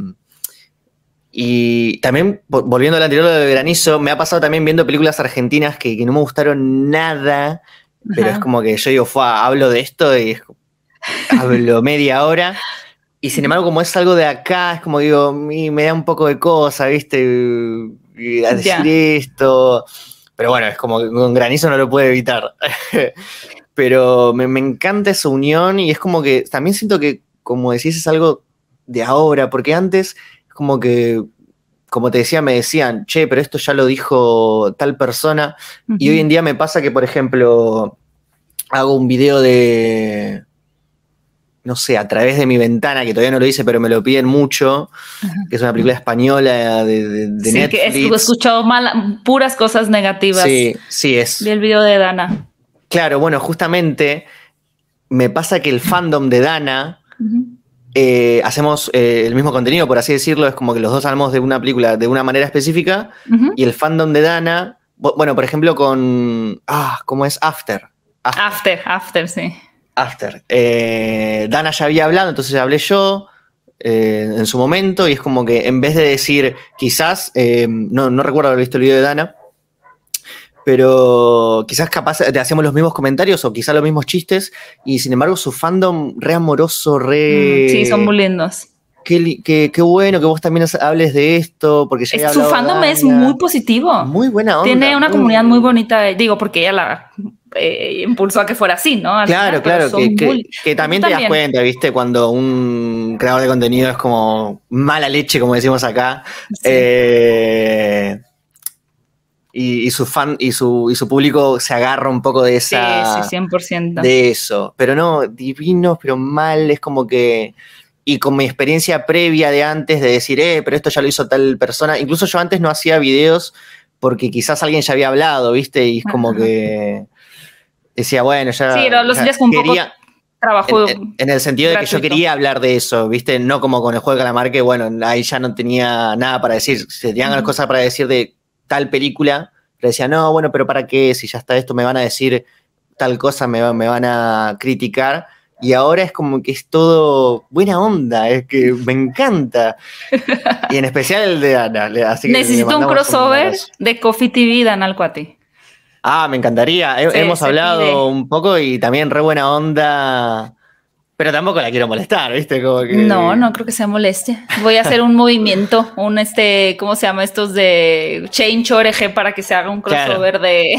y también, volviendo al anterior de Granizo, me ha pasado también viendo películas argentinas que, no me gustaron nada, pero es como que yo digo, fue, hablo de esto y hablo media hora. Y sin embargo, como es algo de acá, es como digo, me da un poco de cosa, ¿viste? Y a decir esto. Pero bueno, es como que con granizo no lo puede evitar. pero me, me, encanta esa unión y es como que también siento que, como decís, es algo de ahora, porque antes como que, como te decía, me decían, che, pero esto ya lo dijo tal persona. Y hoy en día me pasa que, por ejemplo, hago un video de, no sé, a través de mi ventana, que todavía no lo hice, pero me lo piden mucho, que es una película española de, sí, que he escuchado mal, puras cosas negativas. Sí, sí es. Vi el video de Dana. Claro, bueno, justamente me pasa que el fandom de Dana eh, hacemos eh, el mismo contenido, por así decirlo, es como que los dos hablamos de una película de una manera específica y el fandom de Dana, bueno, por ejemplo, con, ah, ¿cómo es? After. After, after, sí. After. Eh, Dana ya había hablado, entonces hablé yo en su momento y es como que en vez de decir, quizás, no, no recuerdo haber visto el video de Dana, pero quizás capaz te hacemos los mismos comentarios o quizás los mismos chistes y sin embargo su fandom re amoroso, re... Mm, sí, son muy lindos. Qué, bueno que vos también hables de esto, porque Su fandom es muy positivo. Muy buena onda. Tiene una comunidad muy bonita, eh, digo, porque ella la eh, impulsó a que fuera así, ¿no? claro, claro, que, que, también te das cuenta, ¿viste? Cuando un creador de contenido es como mala leche, como decimos acá. Sí. Eh, y, su fan y y su público se agarra un poco de esa. Sí, sí, 100%. De eso. Pero no, divino, pero mal, es como que. Y con mi experiencia previa de antes de decir, eh, pero esto ya lo hizo tal persona. Incluso yo antes no hacía videos porque quizás alguien ya había hablado, ¿viste? Y es como que. Decía, bueno, ya. Sí, los lo poco trabajo. En, el sentido de que yo quería hablar de eso, ¿viste? No como con el juego de calamar, que bueno, ahí ya no tenía nada para decir. Se tenían las cosas para decir de tal película, Le decía, no, bueno, pero ¿para qué? Si ya está esto, me van a decir tal cosa, me, van a criticar. Y ahora es como que es todo buena onda, es que me encanta. Y en especial el de Ana. Necesito un crossover de Coffee TV de Ah, me encantaría. Hemos hablado un poco y también re buena onda pero tampoco la quiero molestar, ¿viste? No, no creo que sea molestia. Voy a hacer un movimiento, un este, ¿cómo se llama estos de Change ORG para que se haga un crossover de.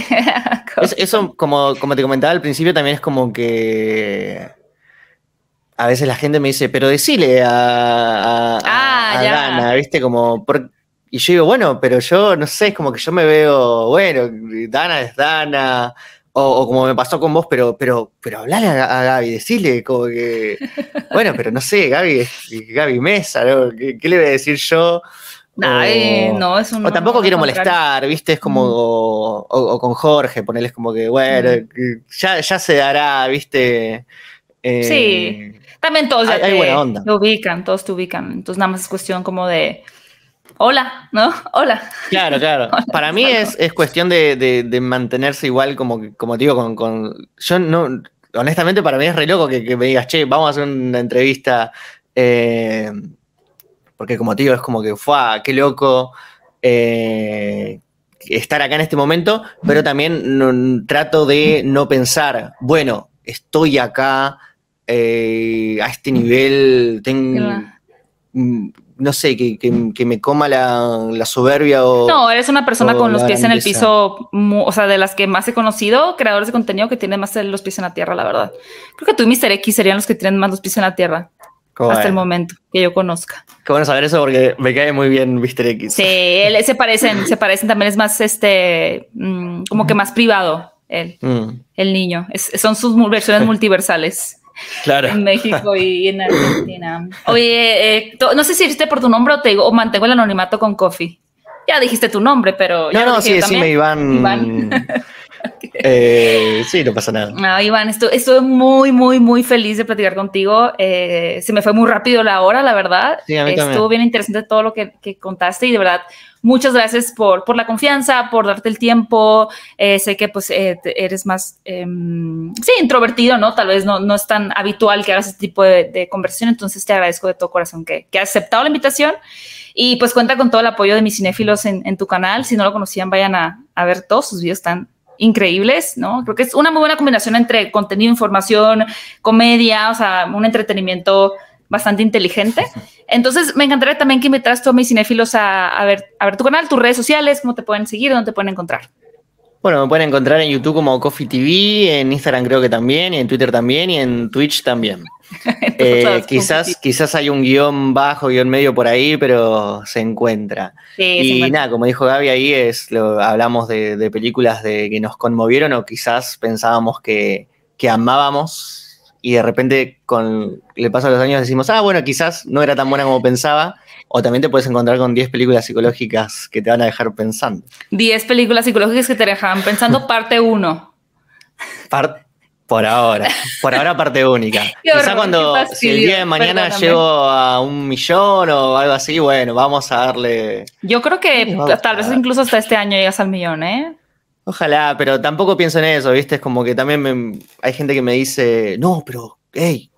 eso, como, como te comentaba al principio, también es como que. A veces la gente me dice, pero decile a, ah, Dana, ¿viste? Como, Y yo digo, bueno, pero yo no sé, es como que yo me veo, bueno, Dana es Dana, o, como me pasó con vos, pero, pero, pero hablale a, Gaby, decirle como que, bueno, pero no sé, Gaby, Gaby Mesa, ¿no? ¿Qué, le voy a decir yo? no, o eh, tampoco quiero molestar, ¿viste? Es como, mm. o, con Jorge, ponerles como que, bueno, mm. ya, ya se dará, ¿viste? sí, eh, también todos ya te, te ubican, todos te ubican, entonces nada más es cuestión como de hola, ¿no? Hola. Claro, claro. Para mí es, cuestión de, mantenerse igual como, como digo, con, con, Yo no... Honestamente, para mí es re loco que, me digas, che, vamos a hacer una entrevista. Eh, porque como te digo, es como que, fue ¡Qué loco! Eh, estar acá en este momento, pero también trato de no pensar, bueno, estoy acá eh, a este nivel, tengo no sé, que, que, me coma la, soberbia o... No, eres una persona con los pies en el piso, o sea, de las que más he conocido, creadores de contenido que tienen más los pies en la tierra, la verdad. Creo que tú y Mr. X serían los que tienen más los pies en la tierra. hasta el momento que yo conozca. Qué bueno saber eso porque me cae muy bien Mr. X. Sí, él, se parecen, se parecen, también es más este, mm, como que más privado él, mm. el niño. son sus versiones multiversales. Claro. en México y en Argentina. Oye, eh, no sé si dijiste por tu nombre o, te o mantengo el anonimato con Coffee. Ya dijiste tu nombre, pero... No, ya no, sí, decime me Iván. Eh, sí, no pasa nada. No, ah, Iván, estoy, muy, muy, muy feliz de platicar contigo. Eh, se me fue muy rápido la hora, la verdad. Sí, Estuvo bien interesante todo lo que, contaste y de verdad, muchas gracias por, la confianza, por darte el tiempo. Eh, sé que pues eres más, em, sí, introvertido, ¿no? Tal vez no, es tan habitual que hagas este tipo de, conversión, conversación, entonces te agradezco de todo corazón que, que has aceptado la invitación. Y pues cuenta con todo el apoyo de mis cinéfilos en, tu canal. Si no lo conocían, vayan a, a ver todos sus videos, están increíbles, ¿no? Creo que es una muy buena combinación entre contenido, información, comedia, o sea, un entretenimiento bastante inteligente. Entonces, me encantaría también que invitaras tú a mis cinéfilos a, ver, a ver tu canal, tus redes sociales, cómo te pueden seguir, dónde te pueden encontrar. Bueno, me pueden encontrar en YouTube como Coffee TV, en Instagram creo que también, y en Twitter también, y en Twitch también. Eh, quizás, quizás hay un guión bajo, guión medio por ahí, pero se encuentra. y nada, como dijo Gaby, ahí es, lo, hablamos de, películas de, que nos conmovieron o quizás pensábamos que, amábamos y de repente con le pasan los años decimos, ah, bueno, quizás no era tan buena como pensaba, o también te puedes encontrar con 10 películas psicológicas que te van a dejar pensando. 10 películas psicológicas que te dejaban pensando, parte 1. Parte por ahora, por ahora parte única. Quizá cuando el día de mañana llego a un millón o algo así, bueno, vamos a darle. Yo creo que tal vez incluso hasta este año llegas al millón, ¿eh? Ojalá, pero tampoco pienso en eso, ¿viste? Es como que también hay gente que me dice, no, pero, hey.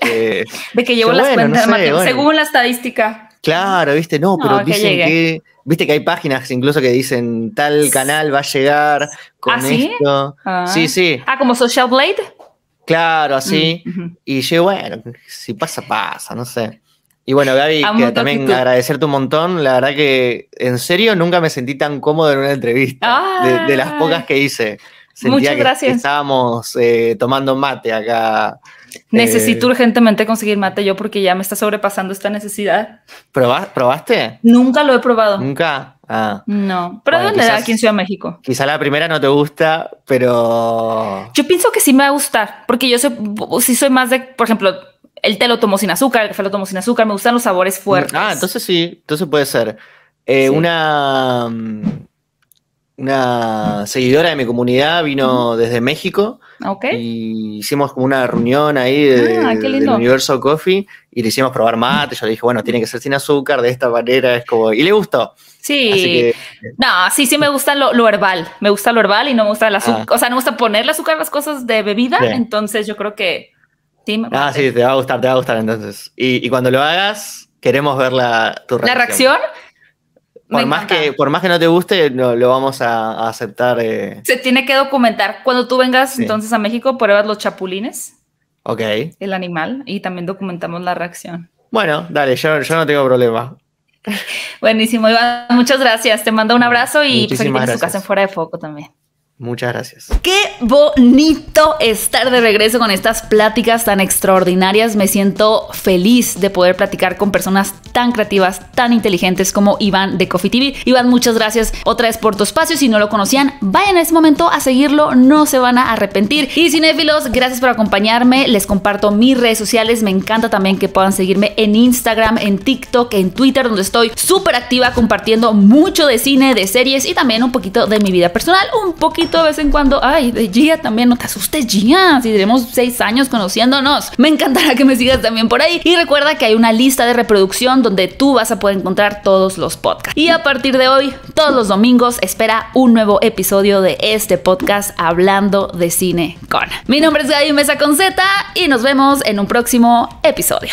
Eh, de que llevo las cuentas, según la estadística. Claro, viste, no, pero dicen que, viste que hay páginas incluso que dicen tal canal va a llegar con ¿ah, esto. Ah. Sí, sí. Ah, como Social Blade. Claro, así. Mm, y yo, bueno, si pasa, pasa, no sé. Y bueno, Gaby, que también agradecerte un montón. La verdad que, en serio, nunca me sentí tan cómodo en una entrevista, de, las pocas que hice. Sentía Muchas gracias. Que estábamos eh, tomando mate acá Necesito eh, urgentemente conseguir mate yo porque ya me está sobrepasando esta necesidad. ¿Probaste? Nunca lo he probado. Nunca. Ah. No. Pero ¿dónde da aquí en Ciudad de México? Quizá la primera no te gusta, pero. Yo pienso que sí me va a gustar. Porque yo soy, soy más de, por ejemplo, el té lo tomo sin azúcar, el café lo tomo sin azúcar, me gustan los sabores mm, ah, fuertes. Ah, entonces sí, entonces puede ser. Eh, una una seguidora de mi comunidad, vino desde México. Ah, okay. Y hicimos una reunión ahí de, ah, del Universo Coffee y le hicimos probar mate. Yo le dije, bueno, tiene que ser sin azúcar, de esta manera es como. Y le gustó. Sí. Así no, sí, sí me gusta lo, herbal. Me gusta lo herbal y no me gusta el azúcar. Ah. O sea, no me gusta ponerle azúcar a las cosas de bebida. Entonces yo creo que. Sí, ah, sí, te va a gustar, te va a gustar entonces. Y, y cuando lo hagas, queremos ver la, tu ¿La reacción? por, más que, por más que no te guste, lo, vamos a, aceptar. Eh. Se tiene que documentar. Cuando tú vengas entonces a México, pruebas los chapulines. Ok. El animal. Y también documentamos la reacción. Bueno, dale, yo, no tengo problema. Buenísimo, Iván. Muchas gracias. Te mando un abrazo y feliz pues, en su casa Fuera de Foco también. Muchas gracias. Qué bonito estar de regreso con estas pláticas tan extraordinarias. Me siento feliz de poder platicar con personas tan creativas, tan inteligentes como Iván de Coffee TV. Iván, muchas gracias otra vez por tu espacio. Si no lo conocían, vayan en ese momento a seguirlo, no se van a arrepentir. Y cinéfilos, gracias por acompañarme. Les comparto mis redes sociales. Me encanta también que puedan seguirme en Instagram, en TikTok, en Twitter, donde estoy súper activa compartiendo mucho de cine, de series y también un poquito de mi vida personal, un poquito de vez en cuando, ay, de Gia también, no te asustes Gia, si tenemos seis años conociéndonos, me encantará que me sigas también por ahí. Y recuerda que hay una lista de reproducción donde tú vas a poder encontrar todos los podcasts. Y a partir de hoy, todos los domingos, espera un nuevo episodio de este podcast hablando de cine con. Mi nombre es Gaby Mesa Conceta y nos vemos en un próximo episodio.